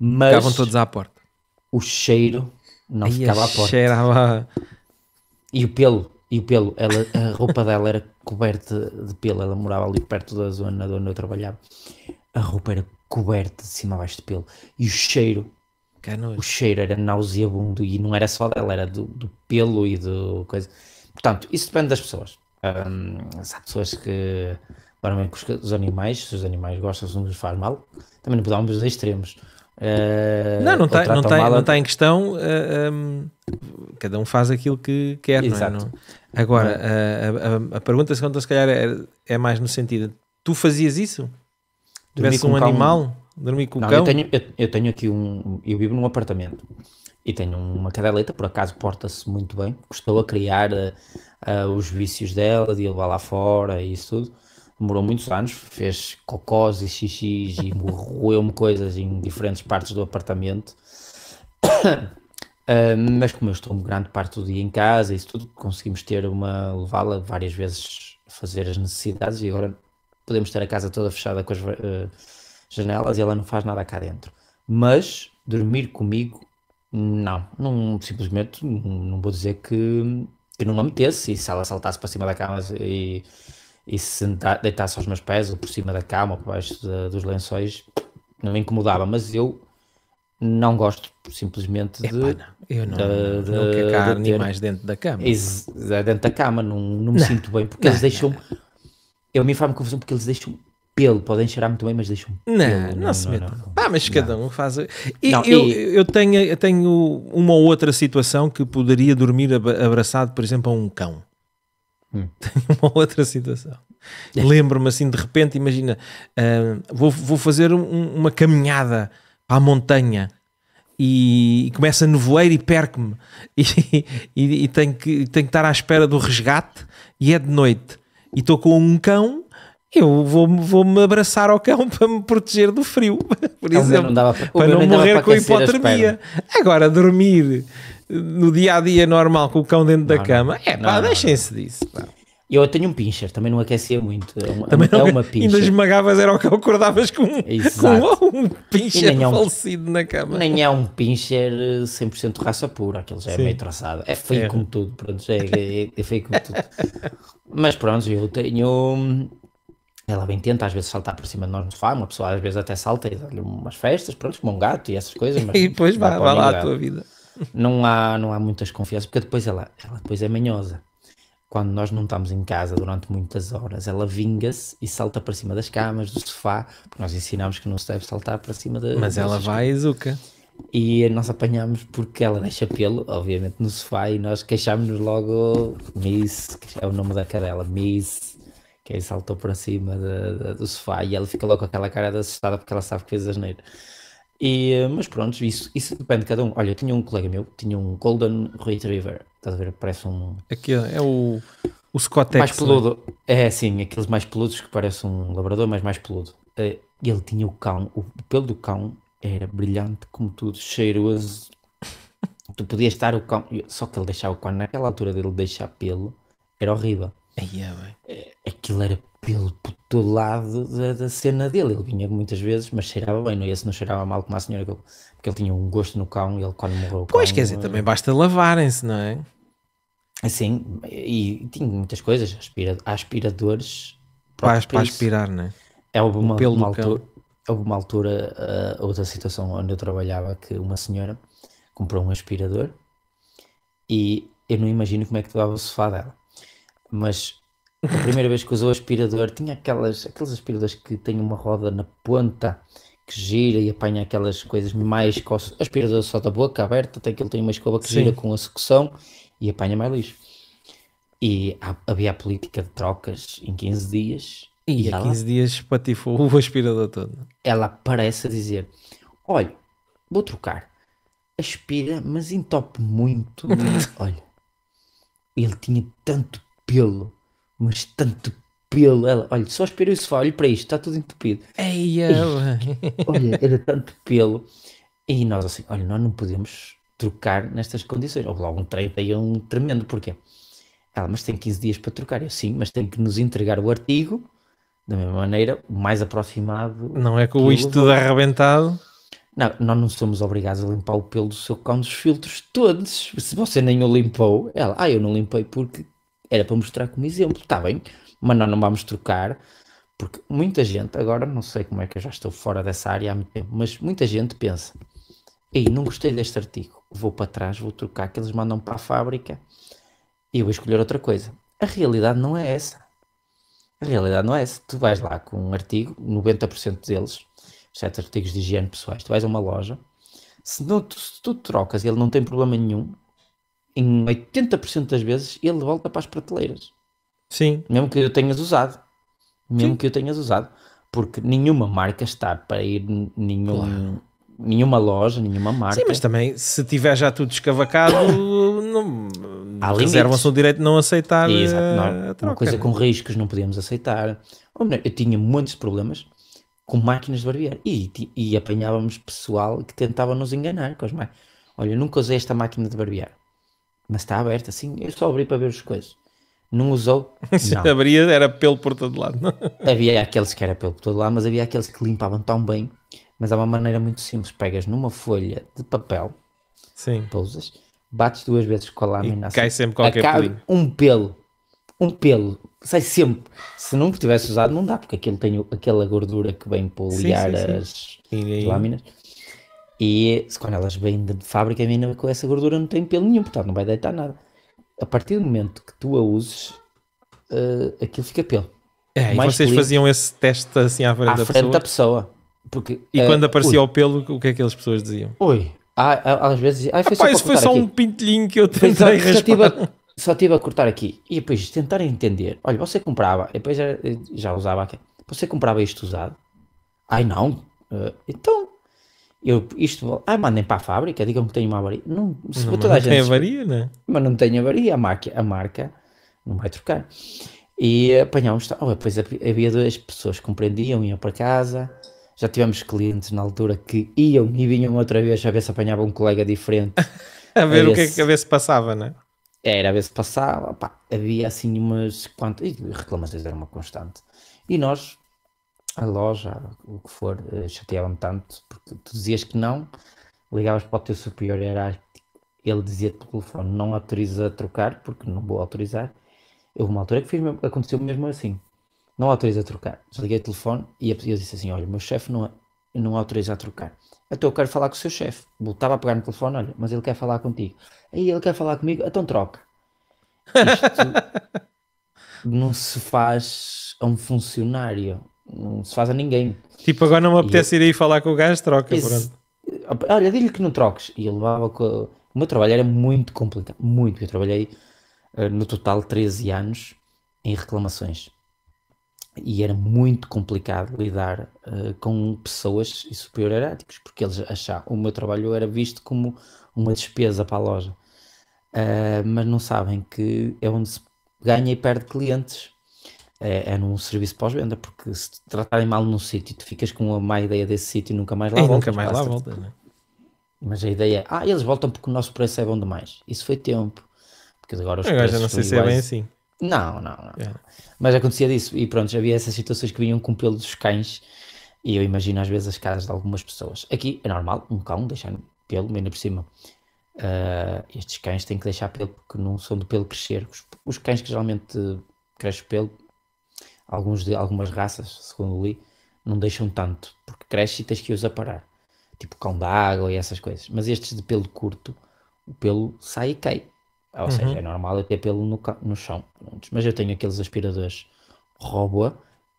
Mas. Ficavam todos à porta. O cheiro não ficava à porta. Cheirava. E o pelo. E o pelo. Ela, a roupa dela era coberta de pelo. Ela morava ali perto da zona onde eu trabalhava a roupa era coberta de cima a baixo de pelo. E o cheiro. É o cheiro era nauseabundo e não era só dela, era do, do pelo e do coisa. Portanto, isso depende das pessoas. Hum, há pessoas que normalmente com os animais, se os animais gostam, se não lhes faz mal, também não podemos os extremos. Uh, não, não está não tá, não tá em questão. Uh, ah, um, cada um faz aquilo que quer, Exato. É, não é? Não? É? Agora, ah, a, a, a pergunta segunda, se calhar, é, é mais no sentido: tu fazias isso? Tivesse um, um animal? Dormi com o cão? Eu tenho, eu, eu tenho aqui um. Eu vivo num apartamento e tenho uma cadeleta, por acaso porta-se muito bem. Custou a criar uh, uh, os vícios dela, de levar lá fora e isso tudo. Demorou muitos anos, fez cocós e xixis e morreu me coisas em diferentes partes do apartamento. Uh, mas como eu estou grande parte do dia em casa, isso tudo, conseguimos ter uma levá-la várias vezes a fazer as necessidades e agora podemos ter a casa toda fechada com as uh, janelas e ela não faz nada cá dentro. Mas dormir comigo, não. não simplesmente não vou dizer que, que não a metesse. E se ela saltasse para cima da cama e, e se deitasse aos meus pés ou por cima da cama ou por baixo de, dos lençóis, não me incomodava. Mas eu não gosto simplesmente de. de. Não. Eu não, de, não quero de, de animais dentro da cama. Ex eh, dentro da cama, não, não me não, sinto bem, porque não, eles deixam eu é me informo confusão porque eles deixam pelo, podem cheirar muito bem, mas deixam. Não, pelo. não, não se metam. Pá, mas cada um faz. E não, eu, e... eu, tenho, eu tenho uma ou outra situação que poderia dormir abraçado, por exemplo, a um cão. Hum. Tenho uma outra situação. É. Lembro-me assim, de repente, imagina, uh, vou, vou fazer um, uma caminhada à montanha e, e começa a nevoeiro e perco-me e, e, e, tenho, que, tenho que estar à espera do resgate e é de noite e estou com um cão, eu vou-me vou abraçar ao cão para me proteger do frio, por então, exemplo, para, para não morrer com hipotermia. Agora, dormir no dia a dia normal com o cão dentro não, da cama, é pá, deixem-se disso. Pá eu tenho um pincher, também não aquecia muito. É uma, também é não, é uma pincher. Ainda esmagavas, era o que acordavas com, com um pincher é um, falecido na cama. Nem é um pincher 100% eh, raça pura, aquele já é Sim. meio traçado. É feio é. como tudo, pronto, é é, é, é, feio como tudo. Mas pronto, eu tenho. Hum, ela bem tenta às vezes saltar por cima de nós no sofá, uma pessoa às vezes até salta e dá-lhe umas festas, pronto, como um gato e essas coisas. e depois vai, vai, vai lá a tua vida. Não há, não há muitas confianças, porque depois ela, ela depois é manhosa quando nós não estamos em casa durante muitas horas, ela vinga-se e salta para cima das camas, do sofá, porque nós ensinamos que não se deve saltar para cima da. Mas ela camas. vai e zuca. E nós apanhamos porque ela deixa pelo, obviamente, no sofá e nós queixámos-nos logo Miss, que é o nome da cadela, Miss, que aí é, saltou para cima do sofá e ela fica logo com aquela cara de assustada porque ela sabe que fez asneira. E, mas pronto, isso, isso depende de cada um. Olha, tinha um colega meu, tinha um Golden Retriever, estás a ver? Parece um. Aqui é o, o scott Mais né? peludo. Né? É sim, aqueles mais peludos que parece um labrador, mas mais peludo. Eh, e ele tinha o cão, o pelo do cão era brilhante como tudo, cheiroso. tu podias estar o cão, só que ele deixava o cão, naquela altura dele deixar pelo, era horrível. Yeah, é é, Aquilo era pelo todo lado da, da, cena dele. Ele vinha muitas vezes, mas cheirava bem. Não, esse não cheirava mal como a senhora, que ele, porque ele tinha um gosto no cão e ele quando morreu. Pois cão, quer dizer, eh, também basta lavarem-se, não é? Assim, e, tinha muitas coisas, aspira, aspiradores para, para, para aspirar, não é? É uma, uma altura, houve uma altura, uh, outra situação onde eu trabalhava, que uma senhora comprou um aspirador e eu não imagino como é que dava o sofá dela mas a primeira vez que usou o aspirador tinha aquelas, aquelas aspiradoras que têm uma roda na ponta que gira e apanha aquelas coisas mais que o aspirador só da boca aberta, até que ele tem uma escova que Sim. gira com a sucção e apanha mais lixo. E há, havia a política de trocas em 15 dias. E, e a 15 dias patifou o aspirador todo. Ela parece dizer: Olha, vou trocar. Aspira, mas entope muito. olha, ele tinha tanto pelo, mas tanto pelo. Ela, olha, só espera o sofá, olha para isto, está tudo entupido. Ei, ela. olha, era tanto pelo. E nós assim, olha, nós não podemos trocar nestas condições. Houve logo um trade aí, um tremendo, porquê? Ela, mas tem 15 dias para trocar. Eu, sim, mas tem que nos entregar o artigo, da mesma maneira, o mais aproximado. Não é com isto tudo arrebentado? Não, nós não somos obrigados a limpar o pelo do seu cão dos filtros todos. Se você nem o limpou, ela, ah, eu não limpei porque era para mostrar como exemplo, está bem, mas nós não vamos trocar, porque muita gente, agora não sei como é que eu já estou fora dessa área há muito tempo, mas muita gente pensa, ei, não gostei deste artigo, vou para trás, vou trocar, que eles mandam para a fábrica e eu vou escolher outra coisa. A realidade não é essa. A realidade não é essa. Tu vais lá com um artigo, 90% deles, certos artigos de higiene pessoais, tu vais a uma loja, se, não, se tu trocas e ele não tem problema nenhum, em 80% das vezes ele volta para as prateleiras. Sim. Mesmo que eu tenhas usado. Mesmo Sim. que eu tenhas usado. Porque nenhuma marca está para ir nenhum, claro. nenhuma loja, nenhuma marca. Sim, mas também se tiver já tudo escavacado, reservam-se o direito de não aceitar. Exato, eh, não, a Uma coisa né? com riscos não podíamos aceitar. Eu tinha muitos problemas com máquinas de barbear e, e apanhávamos pessoal que tentava nos enganar com as máquinas. Olha, nunca usei esta máquina de barbear mas está aberto assim. Eu só abri para ver os coisas. Não usou. Se não. abria, era pelo por todo lado. Não? Havia aqueles que era pelo por todo lado, mas havia aqueles que limpavam tão bem. Mas há uma maneira muito simples: pegas numa folha de papel, Sim. pousas, bates duas vezes com a lâmina. Assim, cai sempre qualquer pelo. Um pelo. Um pelo. Sai sempre. Se não tivesse usado, não dá, porque aquilo tem aquela gordura que vem poliar as lâminas. E quando elas vêm de fábrica, a mina com essa gordura não tem pelo nenhum, portanto não vai deitar nada. A partir do momento que tu a uses, uh, aquilo fica pelo. É, e vocês faziam esse teste assim à frente, à da, pessoa? da pessoa? Porque, e uh, quando eh, aparecia ui. o pelo, o que é que as pessoas diziam? oi às vezes ah, foi, Rapaz, só, foi só um pintelinho que eu tentei foi só, só tive, a, a cortar aqui. E depois tentar entender. Olha, você comprava, depois já, já usava aqui. Você comprava isto usado? Ai não. Uh, então, eu, isto, ah, mandem para a fábrica, digam que tenho uma avaria. Não, se não, toda a gente, tem avaria, né? Mas não tem avaria, a marca, a marca não vai trocar. E apanhámos, oh, depois havia duas pessoas que compreendiam, iam para casa. Já tivemos clientes na altura que iam e vinham outra vez a ver se apanhava um colega diferente. a ver o é que, a ver se passava, né? Era a ver se passava, pá, havia assim umas quantas, reclamações era uma constante. E nós a loja, o que for, eh, chateavam-me tanto, porque tu dizias que não, ligavas para o teu superior hierárquico, ele dizia-te pelo telefone, não autoriza a trocar, porque não vou autorizar. Houve uma altura que fiz, aconteceu mesmo assim, não autoriza a trocar. Desliguei o telefone e eu disse assim, olha, o meu chefe não, não autoriza a trocar. Então eu quero falar com o seu chefe. Voltava a pegar no telefone, olha, mas ele quer falar contigo. Aí ele quer falar comigo, então troca. Isto não se faz a um funcionário não se faz a ninguém. Tipo, agora não me apetece ir aí falar com o gajo, troca. Esse... Olha, diz-lhe que não troques. E eu levava com. O meu trabalho era muito complicado, muito. Eu trabalhei uh, no total 13 anos em reclamações e era muito complicado lidar uh, com pessoas e superior hierárquicos, porque eles achavam o meu trabalho era visto como uma despesa para a loja, uh, mas não sabem que é onde se ganha e perde clientes é, é num serviço pós-venda, porque se te tratarem mal num sítio, tu ficas com uma má ideia desse sítio e nunca mais lá voltas. Nunca mais lá voltas, né? Mas a ideia é, ah, eles voltam porque o nosso preço é bom demais. Isso foi tempo. Porque agora os agora já não sei se é bem assim. Não, não, não. É. Mas acontecia disso. E pronto, já havia essas situações que vinham com pelo dos cães. E eu imagino às vezes as casas de algumas pessoas. Aqui é normal, um cão deixar pelo, ainda por cima. Uh, estes cães têm que deixar pelo porque não são do pelo crescer. Os, os cães que geralmente crescem pelo alguns de, algumas raças, segundo li, não deixam tanto, porque cresce e tens que os aparar. Tipo cão de água e essas coisas. Mas estes de pelo curto, o pelo sai e cai. Ou uhum. seja, é normal eu ter pelo no, no chão. Mas eu tenho aqueles aspiradores robô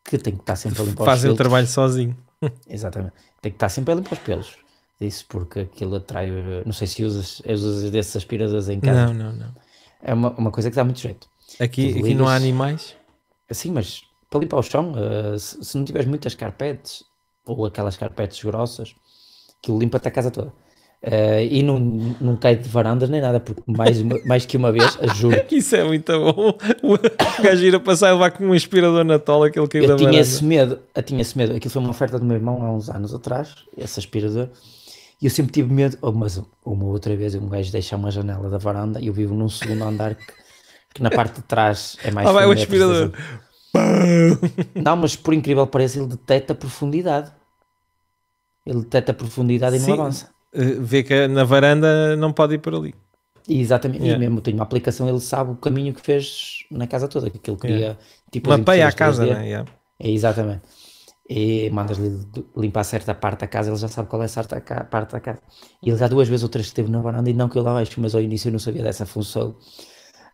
que tem que estar sempre a limpar Fazem o trabalho sozinho. Exatamente. Tem que estar sempre a limpar os pelos. Isso porque aquilo atrai. Não sei se usas, usas desses aspiradores em casa. Não, não, não. É uma, uma coisa que dá muito jeito. Aqui, aqui não há animais? Sim, mas para limpar o chão, uh, se, se, não tiveres muitas carpetes, ou aquelas carpetes grossas, que limpa-te a casa toda. Uh, e não, não cai de varandas nem nada, porque mais, mais que uma vez, juro. Isso é muito bom. O gajo ir a passar e levar com um aspirador na tola aquele que eu da tinha esse medo, eu tinha esse medo. Aquilo foi uma oferta do meu irmão há uns anos atrás, esse aspirador. E eu sempre tive medo, oh, mas uma outra vez um gajo deixa uma janela da varanda e eu vivo num segundo andar que, que na parte de trás é mais. Ah, vai o é aspirador. Não, mas por incrível que pareça, ele detecta profundidade. Ele detecta profundidade Sim. e não avança. Eh, vê que na varanda não pode ir por ali. Exatamente, yeah. e mesmo tem uma aplicação, ele sabe o caminho que fez na casa toda, que ele queria. Yeah. Tipo, Mapeia a casa, né? Yeah. É, exatamente. E mandas-lhe limpar certa parte da casa, ele já sabe qual é certa parte da casa. E ele já duas vezes ou três esteve na varanda, e não que eu lá acho, mas ao início eu não sabia dessa função.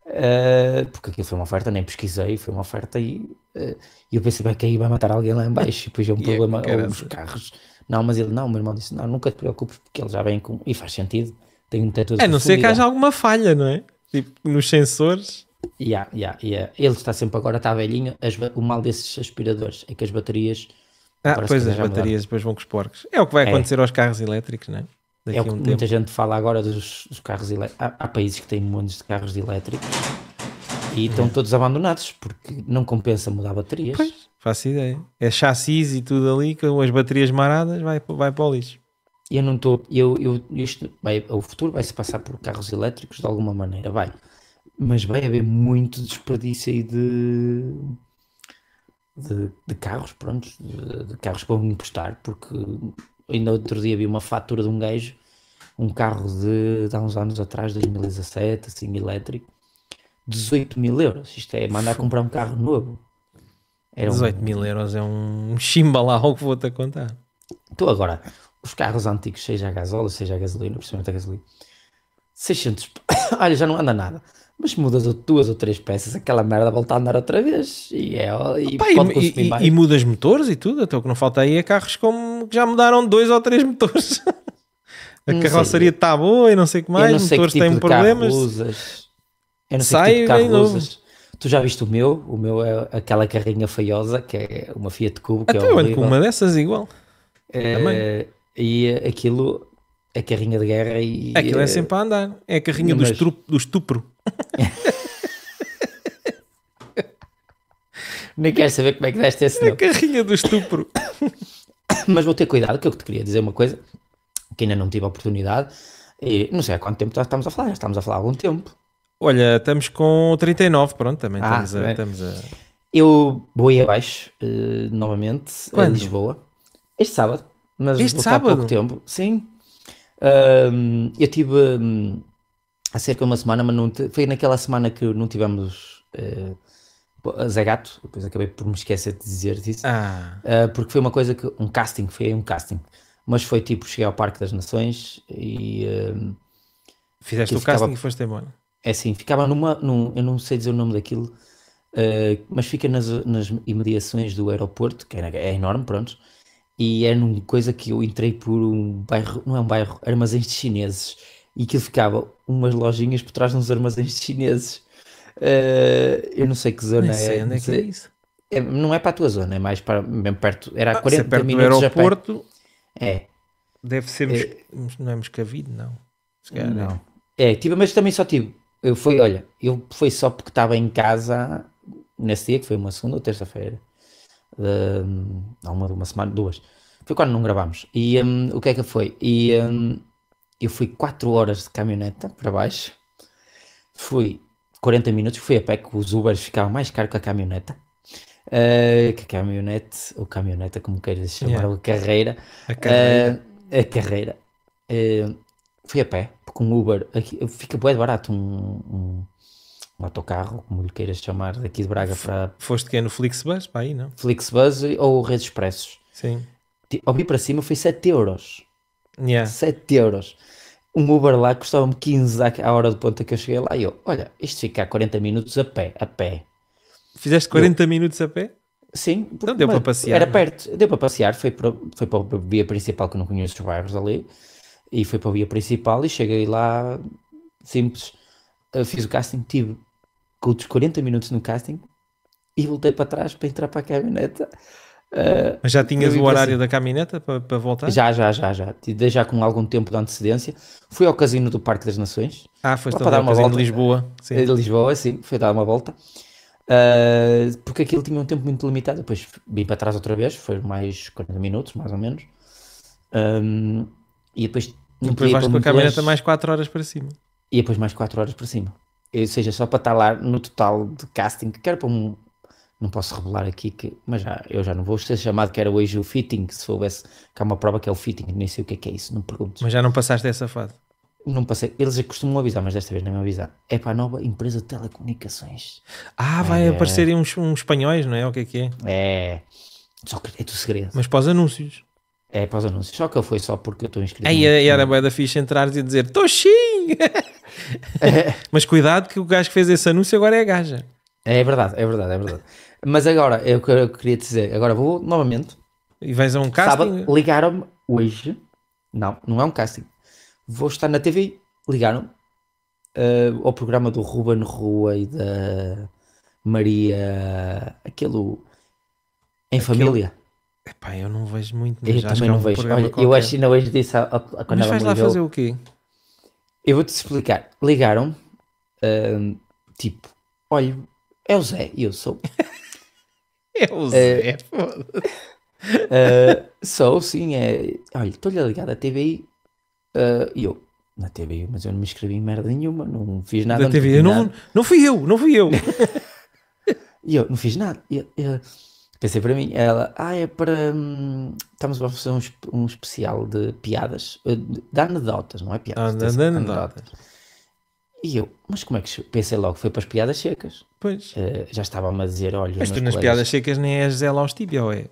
Uh, porque aquilo foi uma oferta, nem pesquisei, foi uma oferta e uh, eu pensei bem que aí vai matar alguém lá embaixo e depois é um é problema é, os carros. Não, mas ele, não, o meu irmão disse, não, nunca te preocupes, porque ele já vem com. E faz sentido, tem um teto É, não ser que haja alguma falha, não é? Tipo, nos sensores. Yeah, yeah, yeah. Ele está sempre agora, está velhinho. As, o mal desses aspiradores é que as baterias. Ah, pois as baterias mudaram. depois vão com os porcos. É o que vai é. acontecer é. aos carros elétricos, não é? é o que um muita tempo. gente fala agora dos, dos carros elétricos. Há, há, países que têm montes de carros elétricos e estão é. todos abandonados porque não compensa mudar baterias. Pois, faço ideia. É chassis e tudo ali com as baterias maradas, vai, vai para o lixo. Eu não estou. Eu, eu, isto, vai, o futuro vai se passar por carros elétricos de alguma maneira, vai. Mas vai haver muito desperdício aí de. De, de carros, pronto, de, de carros que vão emprestar, porque ainda outro dia vi uma fatura de um gajo, um carro de, de há uns anos atrás, 2017, assim, elétrico, 18 mil euros. Isto é mandar comprar um carro novo. Era 18 um... mil euros é um chimbalau que vou-te a contar. Então agora, os carros antigos, seja a gasóleo, seja a gasolina, principalmente a gasolina, 600, olha, já não anda nada mas mudas duas ou três peças, aquela merda volta a andar outra vez e é e Opa, pode e, E mudas motores e tudo, até então, o que não falta aí é carros como que já mudaram dois ou três motores. a não carroceria está boa e não sei o que mais, os motores tipo têm problemas. Eu não sei Sai que tipo de carro usas. Tu já viste o meu? O meu é aquela carrinha feiosa que é uma Fiat Cubo. Até que é eu ando com uma dessas igual. É, e aquilo é carrinha de guerra e. Aquilo é, eh, sempre a andar. É a carrinha do, estupro, do estupro. Nem queres saber como é que deste esse nome. A carrinha do estupro. Mas vou ter cuidado, que eu te queria dizer uma coisa que ainda não tive a oportunidade. E não sei há quanto tempo estamos a falar, já estamos a falar há algum tempo. Olha, estamos com 39, pronto, também ah, estamos, a, estamos, a, Eu vou ir abaixo uh, novamente Quando? a Lisboa. Este sábado, mas este sábado? há pouco tempo. Sim. Uh, eu tive. Hum, há cerca de uma semana, mas não, foi naquela semana que não tivemos uh, Gato, depois acabei por me esquecer de dizer disso, ah. uh, porque foi uma coisa que, um casting, foi um casting, mas foi tipo, cheguei ao Parque das Nações e... Uh, Fizeste o ficava, casting e foste embora. É assim, ficava numa, num, eu não sei dizer o nome daquilo, uh, mas fica nas, nas imediações do aeroporto, que é, é enorme, pronto, e era é uma coisa que eu entrei por um bairro, não é um bairro, armazéns de chineses, e aquilo ficava umas lojinhas por trás de uns armazéns chineses. Uh, eu não sei que zona sei é. Onde é, que é isso? É, é, não é para a tua zona, é mais para bem perto. Era a ah, 40 é perto minutos do aeroporto. É. Deve ser. Mos... É. Eh, não é Moscavide, não. Calhar, não. É. é, tive, mas também só tive. Eu fui, olha, eu fui só porque estava em casa nesse dia, que foi uma segunda ou terça-feira. Uh, uma, uma semana, duas. Foi quando não gravámos. E um, o que é que foi? E. Um, eu fui 4 horas de caminhoneta para baixo. Fui 40 minutos, fui a pé que os Ubers ficavam mais caros que a caminhoneta. Uh, que a caminhonete, ou caminhoneta, como queiras chamar, yeah. ou carreira. A carreira. Uh, a carreira. Uh, fui a pé, porque um Uber aqui, fica bem barato um, um, um autocarro, como lhe queiras chamar, daqui de Braga F para. Foste que é no Flixbus, para aí, não? Flixbus ou Redes Expressos. Sim. Ao vir para cima foi 7 euros. Yeah. 7 euros. Um Uber lá custava-me 15 à hora de ponta que eu cheguei lá e eu, olha, isto fica a 40 minutos a pé, a pé. Fizeste 40 eu... minutos a pé? Sim. Então porque, deu para passear. Era é? perto, deu para passear, foi para, foi para a via principal, que não conheço os bairros ali, e foi para a via principal e cheguei lá, simples, fiz o casting, tive outros 40 minutos no casting e voltei para trás para entrar para a caminhoneta. Ah, Mas já tinhas o horário assim, da caminheta para, para, voltar? Já, já, já, já. Já com algum tempo de antecedência. Fui ao casino do Parque das Nações. Ah, foi para dar uma volta. de Lisboa. Sim. Eh, de Lisboa, sim. Fui dar uma volta. Uh, porque aquilo tinha um tempo muito limitado. Depois vim para trás outra vez. Foi mais 40 minutos, mais ou menos. Um, ah, e depois... Depois vais com a caminheta mais 4 horas para cima. E depois mais 4 horas para cima. Ou seja, só para estar lá no total de casting, que era para um, não posso revelar aqui que, mas já, eu já não vou ser chamado que era hoje o fitting, se houvesse cá há uma prova que é o fitting, nem sei o que é que é isso, não pergunto. Mas já não passaste essa fase? Não passei, eles é costumam avisar, mas desta vez não me avisaram. É para a nova empresa de telecomunicações. Ah, vai é... aparecerem uns, uns espanhóis, não é? O que é que é? É, só que é do segredo. Mas para os anúncios. É, para os anúncios. Só que foi só porque eu estou inscrito. Aí era bem da ficha entrar e dizer, Toxinho! É. mas cuidado que o gajo que fez esse anúncio agora é a gaja. É, é verdade, é verdade, é verdade. Mas agora, é o que eu queria dizer. Agora vou novamente. E vais a um casting? Ligaram-me hoje. Não, não é um casting. Vou estar na TV. Ligaram-me uh, ao programa do Ruben Rua e da Maria. Aquele. Em Família. Epá, eu não vejo muito. Eu também é não é um vejo. Olha, eu acho que ainda hoje disse a, a, a, quando Mas vais lá fazer o quê? Eu vou-te explicar. Ligaram-me, uh, tipo, olha, é o Zé, e eu sou. Eu é, uh, é, Sou, sim, é. Olha, estou-lhe ligado à TVI eh, e uh, eu. Na TVI, mas eu não me inscrevi em merda nenhuma, não fiz nada. Na TVI, não, não fui eu, não fui eu. e eu, não fiz nada. Eu, eu, pensei para mim, ela, ah, é para. Hum, estamos a fazer um, um especial de piadas, eh, de, de anedotas, não é piadas? Ah, de, de anedotas. E eu, mas como é que pensei logo? Foi para as piadas secas. Pois. Uh, já estava-me a dizer, olha. Mas tu nas colegas... piadas secas nem és Zé Laustíbia, ou é?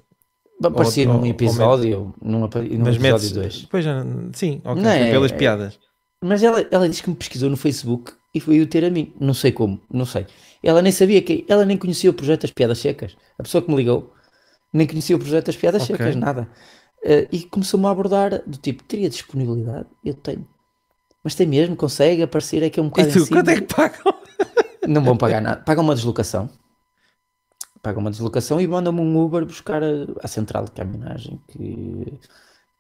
Aparecia num episódio, num, mas episódio 2. Pois, ah, sim, ok, não é, pelas piadas. Mas ela, ela disse que me pesquisou no Facebook e foi o ter a mim. Não sei como, não sei. Ela nem sabia que ela nem conhecia o projeto das piadas secas. A pessoa que me ligou nem conhecia o projeto das piadas okay. secas, nada. Uh, e começou-me a abordar do tipo, teria disponibilidade? Eu tenho mas tem mesmo, consegue aparecer aqui é é um bocado. E tu, assim, quanto é que pagam? Não vão pagar nada, pagam uma deslocação. Pagam uma deslocação e mandam-me um Uber buscar a, é a, central de caminhagem que,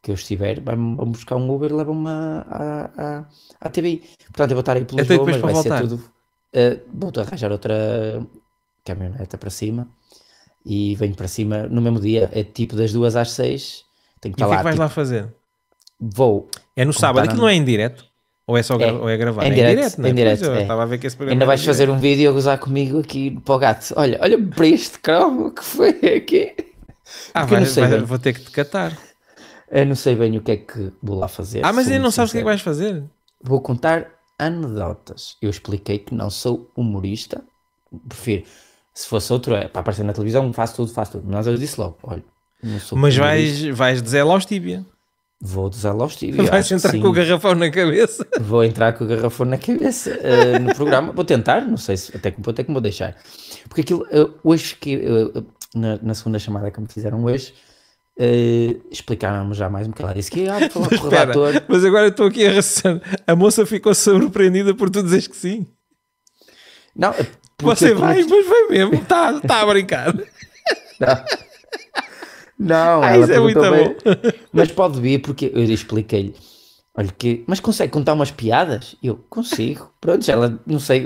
que eu estiver. Vão buscar um Uber e levam-me à, TBI. Portanto, eu vou estar aí pelos então, Lisboa, mas vai voltar. ser tudo. Uh, eh, vou arranjar outra caminhoneta para cima e venho para cima no mesmo dia, é tipo das duas às seis. Tenho que e o que é que vais tipo, lá fazer? Vou. É no sábado, tá aquilo não é em direto? Ou é só gra... é, ou é gravado? Em é direto, não é? em direto. É. Estava a ver que esse programa Ainda vais fazer um vídeo a gozar comigo aqui para o gato. Olha, olha para este cromo que foi aqui. Ah, vai, vai, vou ter que te catar. Eu não sei bem o que é que vou lá fazer. Ah, mas ainda não sabes o que é que vais fazer? Vou contar anedotas. Eu expliquei que não sou humorista. Prefiro, se fosse outro, é, para aparecer na televisão, faço tudo, faço tudo. Mas eu disse logo, olha, não sou Mas vais, vais dizer lá aos tíbia. Vou desá-la Vais entrar com o garrafão na cabeça? Vou entrar com o garrafão na cabeça eh, no programa. Vou tentar, não sei se, até que, é que vou deixar. Porque aquilo, uh, eh, hoje, que, uh, na, na, segunda chamada que me fizeram hoje, uh, explicaram-me já mais um bocado. Disse que ia falar com o redator. mas agora estou aqui a raciocinar. A moça ficou surpreendida por tu dizeres que sim. Não, é Você vai, mas vai mesmo. Está tá a brincar. Não. Não, ah, isso é muito bem, bom. Mas pode vir, porque eu expliquei-lhe. Olha que, mas consegue contar umas piadas? Eu consigo. Pronto, ela não sei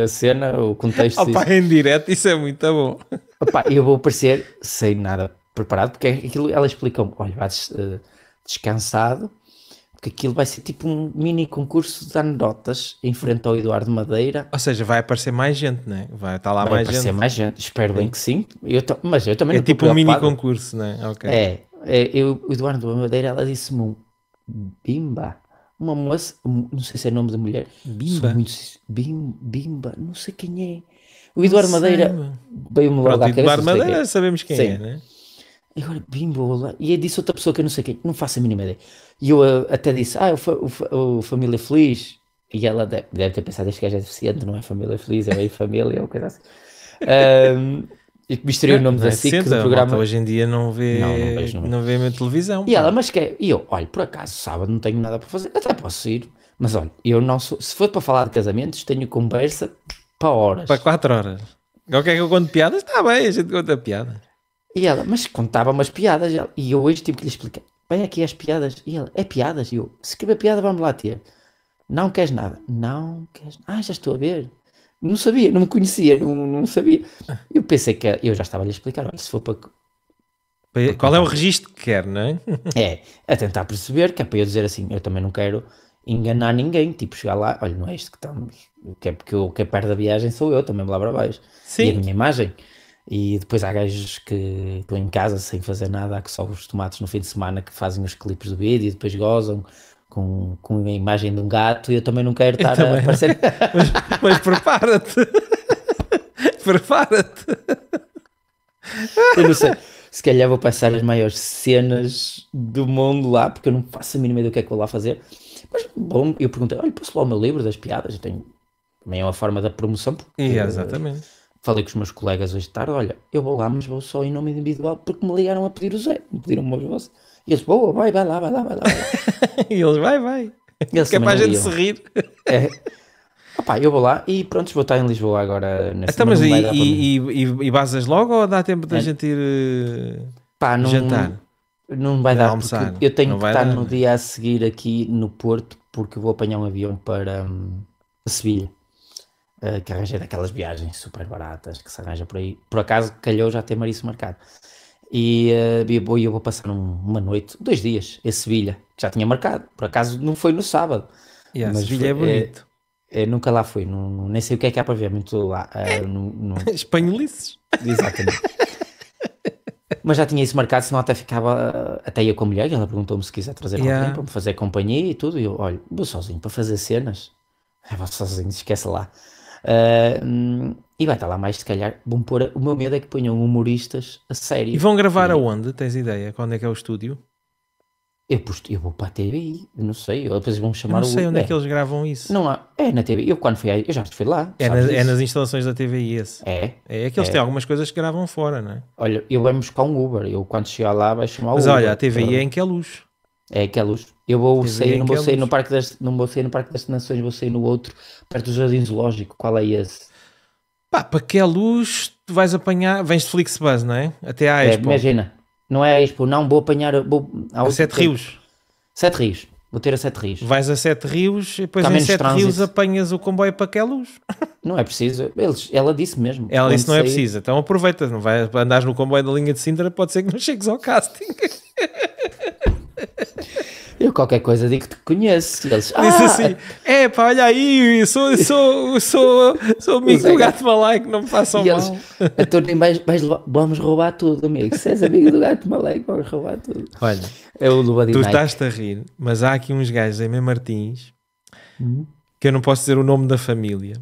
a cena, o contexto. Opa, disso. em direto, isso é muito bom. Opa, eu vou aparecer sem nada preparado, porque é aquilo ela explica-me: olha, vais uh, descansado, que aquilo vai ser tipo um mini concurso de anedotas em frente ao Eduardo Madeira. Ou seja, vai aparecer mais gente, né? Vai estar tá lá vai mais gente. Vai aparecer mais gente, espero é. bem que sim. Eu to... Mas eu também é não tipo um mini concurso, né? Okay. É, é eu, o Eduardo Madeira, ela disse-me um bimba. Uma moça, não sei se é nome de mulher. Bimba. Muito... Bim, bimba, não sei quem é. O Eduardo Madeira veio-me logo à cabeça. Eduardo Madeira, é. sabemos quem sim. é, né? Agora, bimbola. E aí disse outra pessoa que eu não sei quem, não faço a mínima ideia. E eu uh, até disse, ah, o, o, o Família Feliz. E ela deve, deve ter pensado, este gajo é deficiente, não é Família Feliz, é meio família, ou coisa assim. Um, e misturei o nome não, da é SIC é do programa. Hoje em dia não vê, não, não, vejo, não, não vê minha televisão. E pô. ela, mas que é? E eu, olha, por acaso, sábado não tenho nada para fazer, até posso ir. Mas olha, eu não sou. Se for para falar de casamentos, tenho conversa para horas. Para quatro horas. é que eu conto piadas? Está bem, a gente conta piadas. E ela, mas contava umas piadas. e eu hoje tive tipo, que lhe explicar. Vem aqui é as piadas. E ela, é piadas? E eu, se quer piada, vamos lá ter. Não queres nada? Não queres Ah, já estou a ver. Não sabia, não me conhecia, não, não sabia. Eu pensei que eu já estava a lhe explicar. Olha, se for para. para Qual é o registro que quer, não é? é, a tentar perceber que é para eu dizer assim, eu também não quero enganar ninguém, tipo chegar lá, olha, não é isto que estamos, que é porque eu, que é perto da viagem sou eu, também lá para baixo. Sim. E a minha imagem. E depois há gajos que estão em casa sem fazer nada, há que só os tomates no fim de semana que fazem os clipes do vídeo e depois gozam com, com a imagem de um gato e eu também não quero estar a aparecer. mas, mas prepara-te! prepara-te! Eu não sei, se calhar vou passar as maiores cenas do mundo lá, porque eu não faço a mínima ideia do que é que vou lá fazer. Mas bom, eu perguntei: olha, posso lá o meu livro das piadas? Eu tenho também é uma forma da promoção. Porque, exatamente Falei com os meus colegas hoje de tarde, olha, eu vou lá, mas vou só em nome individual, porque me ligaram a pedir o Zé, me pediram uma voz. E eles, boa, vai, vai lá, vai lá, vai lá. e eles, vai, vai. Eles que é para a gente se rir. É. Opa, eu vou lá e pronto, vou estar em Lisboa agora. Nessa então, mas e, e, e, e basas logo ou dá tempo da é. gente ir eh, Pá, não, jantar? Não vai dar, almoçar, eu tenho que estar dar, no dia a seguir aqui no Porto, porque vou apanhar um avião para hum, Sevilha. Eh, que arranjei daquelas viagens super baratas que se arranja por aí. Por acaso calhou já ter Marício marcado. E uh, eu, vou, passar um, uma noite, dois dias, em Sevilha, que já tinha marcado. Por acaso não foi no sábado. Yeah, mas Sevilha é eh, bonito. É, é, nunca lá fui, não, não, nem sei o que é que há para ver, muito lá. Uh, no, no... Espanholices. Exatamente. mas já tinha isso marcado, senão até ficava até ia com a mulher, e ela perguntou-me se quiser trazer yeah. alguém para me fazer companhia e tudo, e eu, olha, vou sozinho para fazer cenas, eu é, vou sozinho, esquece lá. Uh, e vai estar tá lá mais, se calhar, vão pôr. O meu medo é que ponham humoristas a sério. E vão gravar e... aonde? Tens ideia? Quando é que é o estúdio? Eu, posto, eu vou para a TV, não sei. depois vão chamar eu não sei o... onde é. é. que eles gravam isso. Não há. É na TV. Eu quando fui eu já fui lá. É, na, é nas instalações da TVI esse. É. É, que eles é. têm algumas coisas que gravam fora, não é? Olha, eu vou buscar um Uber. Eu quando chegar lá vai chamar Mas o Uber. Mas olha, a TVI é em que é luz. É que é luz. Eu vou Dizem sair, não vou sair, no parque das, não vou sair no Parque das Nações, vou sair no outro, perto do Jardim Zoológico. Qual é esse? Pá, para que é luz, tu vais apanhar, vens de Flixbus, não é? Até à é, Expo. É, imagina, não é a Expo, não, vou apanhar. Vou, a Sete tempo. Rios. Sete Rios. Vou ter a Sete Rios. Vais a Sete Rios e depois em Sete trânsito. Rios apanhas o comboio para é luz. Não é preciso. Eles, ela disse mesmo. Ela disse não é sair. é preciso. Então aproveita. Não vai andares no comboio da linha de Sintra, pode ser que não chegues ao casting. eu qualquer coisa digo que te conheço. eles, ah, Disse assim: é pá, olha aí, sou, sou, sou, sou amigo do gato malaico, não me façam e mal. Eles, nem mais, vamos roubar tudo, amigo. Se és amigo do gato malaico, vamos roubar tudo. Olha, é o Luba Tu estás a rir, mas há aqui uns gajos em Mem Martins hum? que eu não posso dizer o nome da família,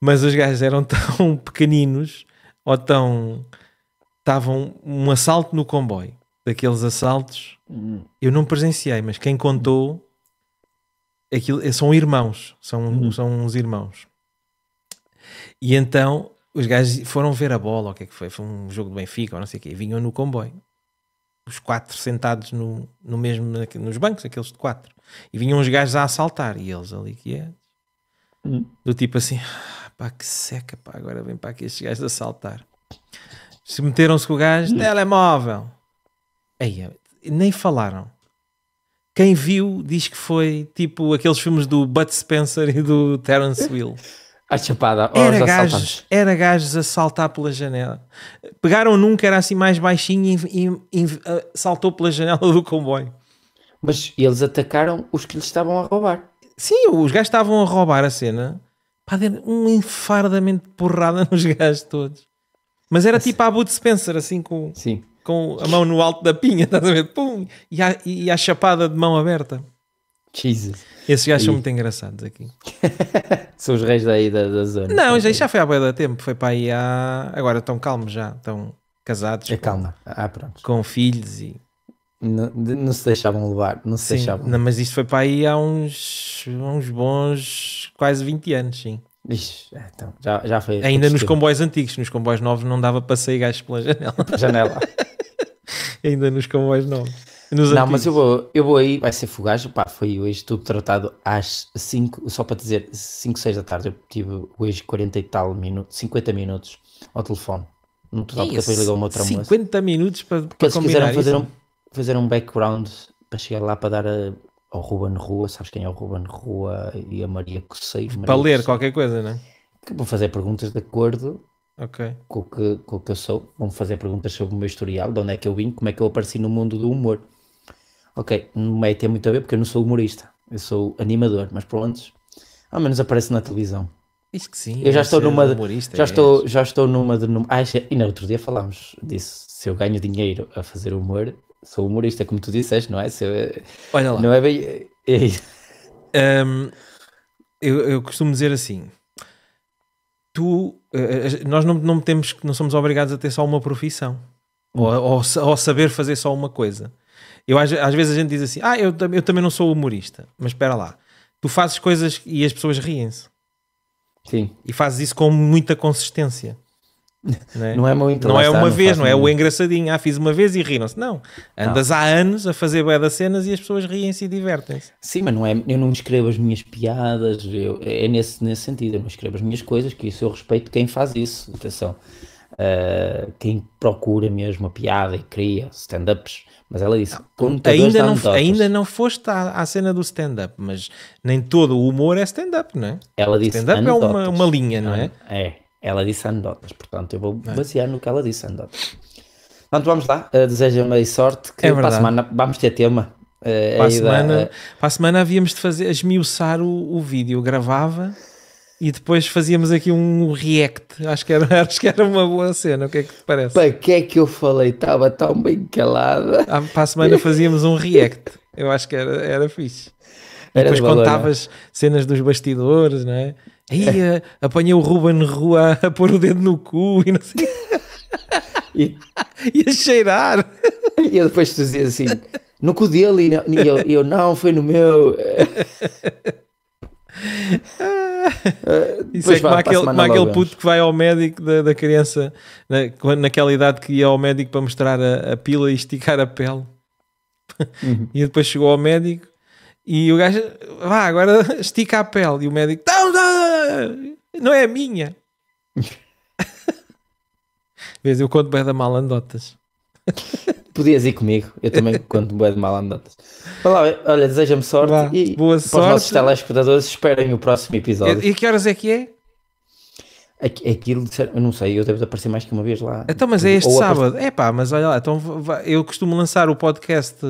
mas os gajos eram tão pequeninos ou tão. Estavam um assalto no comboio daqueles assaltos, uhum. eu não presenciei, mas quem contou aquilo, é, são irmãos, são, uhum. são uns irmãos. E então os gajos foram ver a bola, o que é que foi? Foi um jogo do Benfica ou não sei o quê, vinham no comboio. Os quatro sentados no, no mesmo, nos bancos, aqueles de quatro. E vinham os gajos a assaltar, e eles ali que é. Uhum. Do tipo assim, ah, pá, que seca, pá, agora vem para aqui estes gajos a assaltar. Se meteram-se com o gajo, telemóvel. Aí, nem falaram. Quem viu diz que foi tipo aqueles filmes do Bud Spencer e do Terence Hill. A chapada, oh, era gajos, era gajos a saltar pela janela. Pegaram num que era assim mais baixinho e, e, e uh, saltou pela janela do comboio. Mas eles atacaram os que lhes estavam a roubar. Sim, os gajos estavam a roubar a cena. Pá, um enfardamento de porrada nos gajos todos. Mas era assim. tipo a Bud Spencer, assim com. Sim com a mão no alto da pinha, estás a ver? Pum! E a, e a chapada de mão aberta. Jesus. Esses gajos e... são muito engraçados aqui. são os reis daí da, da zona. Não, já, já foi há boia da tempo. Foi para aí há. Agora estão calmos já. Estão casados. É com, calma. Ah, pronto. Com filhos e. Não, não se deixavam levar. Não se sim. deixavam. Não, mas isso foi para aí há uns, uns bons quase 20 anos, sim. Ixi, é, então, já, já foi. Ainda nos comboios antigos. Nos comboios novos não dava para sair gajos pela janela. janela. Ainda nos comboios não. Nos não, antigos. mas eu vou, eu vou aí, vai ser fugaz. Pá, foi hoje tudo tratado às 5, só para dizer, 5, 6 da tarde. Eu tive hoje 40 e tal minutos, 50 minutos ao telefone. No total, porque depois ligou uma outra 50 moça. minutos para, para Porque eles quiseram fazer um, fazer um background para chegar lá para dar a, ao Ruben Rua, sabes quem é o Ruben Rua e a Maria Coceiro. Para ler qualquer coisa, não é? Que vão fazer perguntas de acordo okay. com, o que, com o que eu sou. Vão fazer perguntas sobre o meu historial, de onde é que eu vim, como é que eu apareci no mundo do humor. Ok, não vai ter muito a ver porque eu não sou humorista, eu sou animador, mas pronto, ao menos aparece na televisão. isso que sim. Eu já é estou numa. Humorista, já, é. estou, já estou numa. De, numa ah, e no é, outro dia falámos disso. Se eu ganho dinheiro a fazer humor, sou humorista, como tu disseste, não é? Se eu, Olha lá. Não é bem. É... Um, eu, eu costumo dizer assim: tu, eh, eh, nós não, não temos, não somos obrigados a ter só uma profissão ou, ou, ou, saber fazer só uma coisa. Eu, às, às, vezes a gente diz assim, ah, eu, eu também não sou humorista, mas espera lá, tu fazes coisas e as pessoas riem-se. Sim. E fazes isso com muita consistência. Né? Não é muito Não é uma vez, não, é o engraçadinho. Ah, fiz uma vez e riram-se. Não. Andas não. há anos a fazer bué das cenas e as pessoas riem-se e divertem-se. Sim, mas não é, eu não escrevo as minhas piadas. Eu, é nesse, nesse sentido. Eu não escrevo as minhas coisas, que isso eu respeito quem faz isso. Atenção. Uh, quem procura mesmo a piada e cria stand-ups. Mas ela disse: ainda não, ainda não foste à, à cena do stand-up, mas nem todo o humor é stand-up, não é? Ela disse: stand-up é uma, uma linha, não é? É. Ela disse anedotas, portanto eu vou é. basear no que ela disse anedotas. Portanto, vamos lá, uh, eh, desejo-me aí sorte, que é para a semana vamos ter tema. Uh, para, a semana, da, eh, para a semana havíamos de fazer, esmiuçar o, o vídeo, eu gravava e depois fazíamos aqui um react. Acho que era, acho que era uma boa cena. O que é que te parece? Para que é que eu falei? Estava tão bem calada. À, ah, para a semana fazíamos um react. Eu acho que era, era fixe. Era depois é? contavas cenas dos bastidores, não é? Aí é. Eh, apanhei o Ruben Rua a pôr o dedo no cu e não sei. e, e a cheirar. E depois tu dizia assim: no cu dele, e eu, eu não, foi no meu. Uh, Isso é como aquele, como aquele puto que vai ao médico da, da criança na, naquela idade que ia ao médico para mostrar a, a pila e esticar a pele. Uhum. e depois chegou ao médico e o gajo, vá, agora estica a pele. E o médico, não, não, é, não é a minha. Vês, eu conto bem da Malandotas. Podias ir comigo, eu também conto bem da Malandotas. Olá, olha, deseja-me sorte e boa sorte. para os nossos telespectadores esperem o próximo episódio. E, e que horas é que é? Aquilo, eu não sei, eu devo aparecer mais que uma vez lá. Então, mas é este sábado. Apare... É pá, mas olha lá, então, eu costumo lançar o podcast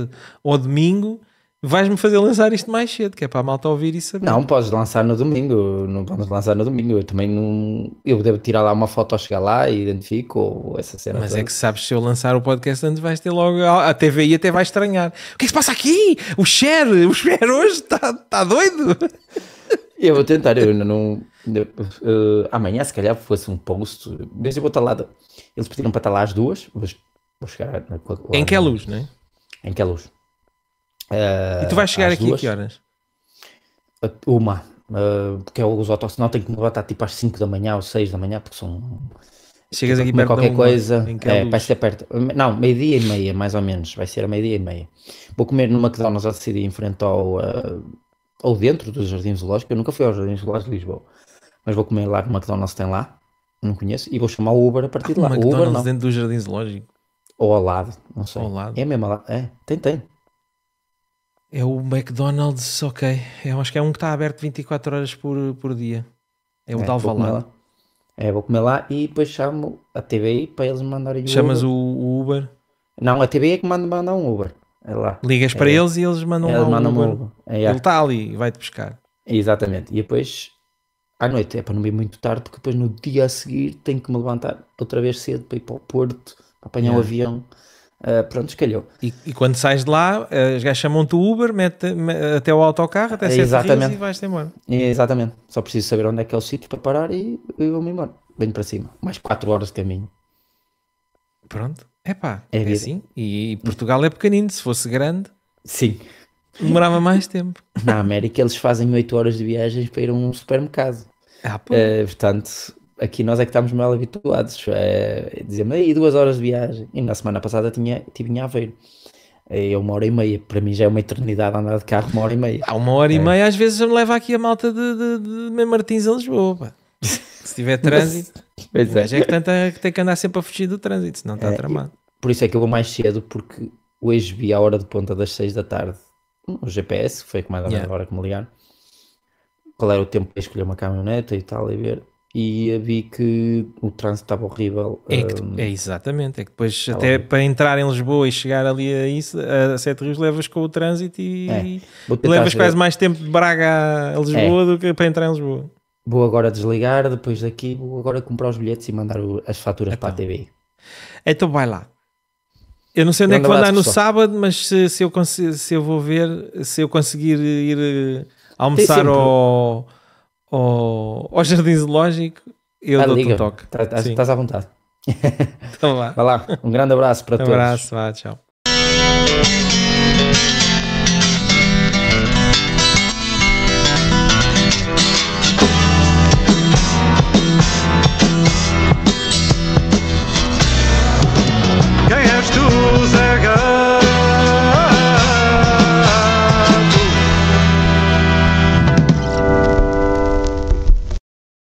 ao domingo vais-me fazer lançar isto mais cedo, que é para a malta ouvir e saber. Não, podes lançar no domingo, não podes lançar no domingo. Eu também não. Eu devo tirar lá uma foto ao chegar lá e identifico ou essa cena. Mas é toda. é que sabes, se eu lançar o podcast antes, vais ter logo. A TVI até vai estranhar. O que é que se passa aqui? O share, o share hoje está tá doido. Eu vou tentar, eu não. Uh, amanhã, se calhar, fosse um post. Desde eu vou estar lá. Eles pediram para estar lá às duas. Vou, vou chegar. lá, em que é luz, não é? Em que é luz. Uh, e tu vais chegar aqui duas. a que horas? Uma, uh, porque eu, é os autos não tem que me levantar tipo às 5 da manhã ou 6 da manhã, porque são. Chegas aqui é perto qualquer coisa. É, vai ser perto. Não, meio-dia e meia, mais ou menos. Vai ser a meio-dia e meia. Vou comer no McDonald's a decidir em frente ao. Uh, ah, ou dentro dos Jardins Zoológicos. Eu nunca fui aos Jardins Zoológicos de Lisboa. Mas vou comer lá no McDonald's tem lá. Não conheço. E vou chamar o Uber a partir ah, de lá. McDonald's o Uber não. dentro dos Jardins Zoológicos. Ou ao lado, não sei. É ao lado. É mesmo lá. É, tem, tem. É o McDonald's, ok. É, eu acho que é um que está aberto 24 horas por, por dia. É o é, lá. lá. É, vou comer lá e depois chamo a TBI para eles mandarem o Chamas Uber. o Uber? Não, a TBI é que manda um Uber. É lá. Ligas é. para eles e eles mandam eles um mandam Uber. Uber. É, é, Ele está ali e vai-te buscar. Exatamente. E depois, à noite, é para não ir muito tarde, porque depois no dia a seguir tenho que me levantar outra vez cedo para ir para o Porto, para apanhar o um avião. Uh, pronto, calhou. E, e, quando sais de lá, ah, os gajos chamam-te o Uber, mete, até o autocarro, até sete Exatamente. e vais-te embora. Exatamente. Só preciso saber onde é que é o sítio para parar e, e vou-me embora. Venho para cima. Mais 4 horas de caminho. Pronto. Epá, é, é assim. E, e Portugal é pequenino, se fosse grande. Sim. Demorava mais tempo. Na América eles fazem 8 horas de viagens para ir a um supermercado. Ah, uh, portanto, aqui nós é que estamos mal habituados. É, é Dizer-me aí duas horas de viagem. E na semana passada tinha, tive em Aveiro. É, é uma hora e meia, para mim já é uma eternidade andar de carro, uma hora e meia. Há uma hora e é. meia, às vezes me leva aqui a malta de, de, de Martins a Lisboa. Pá. Se tiver trânsito, pois é. é que, tanta, tem que andar sempre a fugir do trânsito, senão está é, tramado. Por isso é que eu vou mais cedo, porque hoje vi a hora de ponta das 6 da tarde o GPS, que foi comandado yeah. agora que me ligaram, qual era o tempo para escolher uma caminhoneta e tal, e ver e vi que o trânsito estava horrível. É, que, hum, é exatamente, é que depois até para entrar em Lisboa e chegar ali a, isso, a Sete Rios levas com o trânsito e, é. e levas quase mais tempo de Braga a Lisboa é. do que para entrar em Lisboa. Vou agora desligar, depois daqui vou agora comprar os bilhetes e mandar o, as faturas então. para a TV. Então. então vai lá. Eu não sei onde é que vou andar no só. sábado, mas se, se, eu se eu vou ver, se eu conseguir ir eh, almoçar ao ao, ao Jardim Zoológico, eu ah, dou-te um toque. Tá, tá, estás, à vontade. Então vá. Vai lá, um grande abraço para um todos. Um abraço, vá, tchau.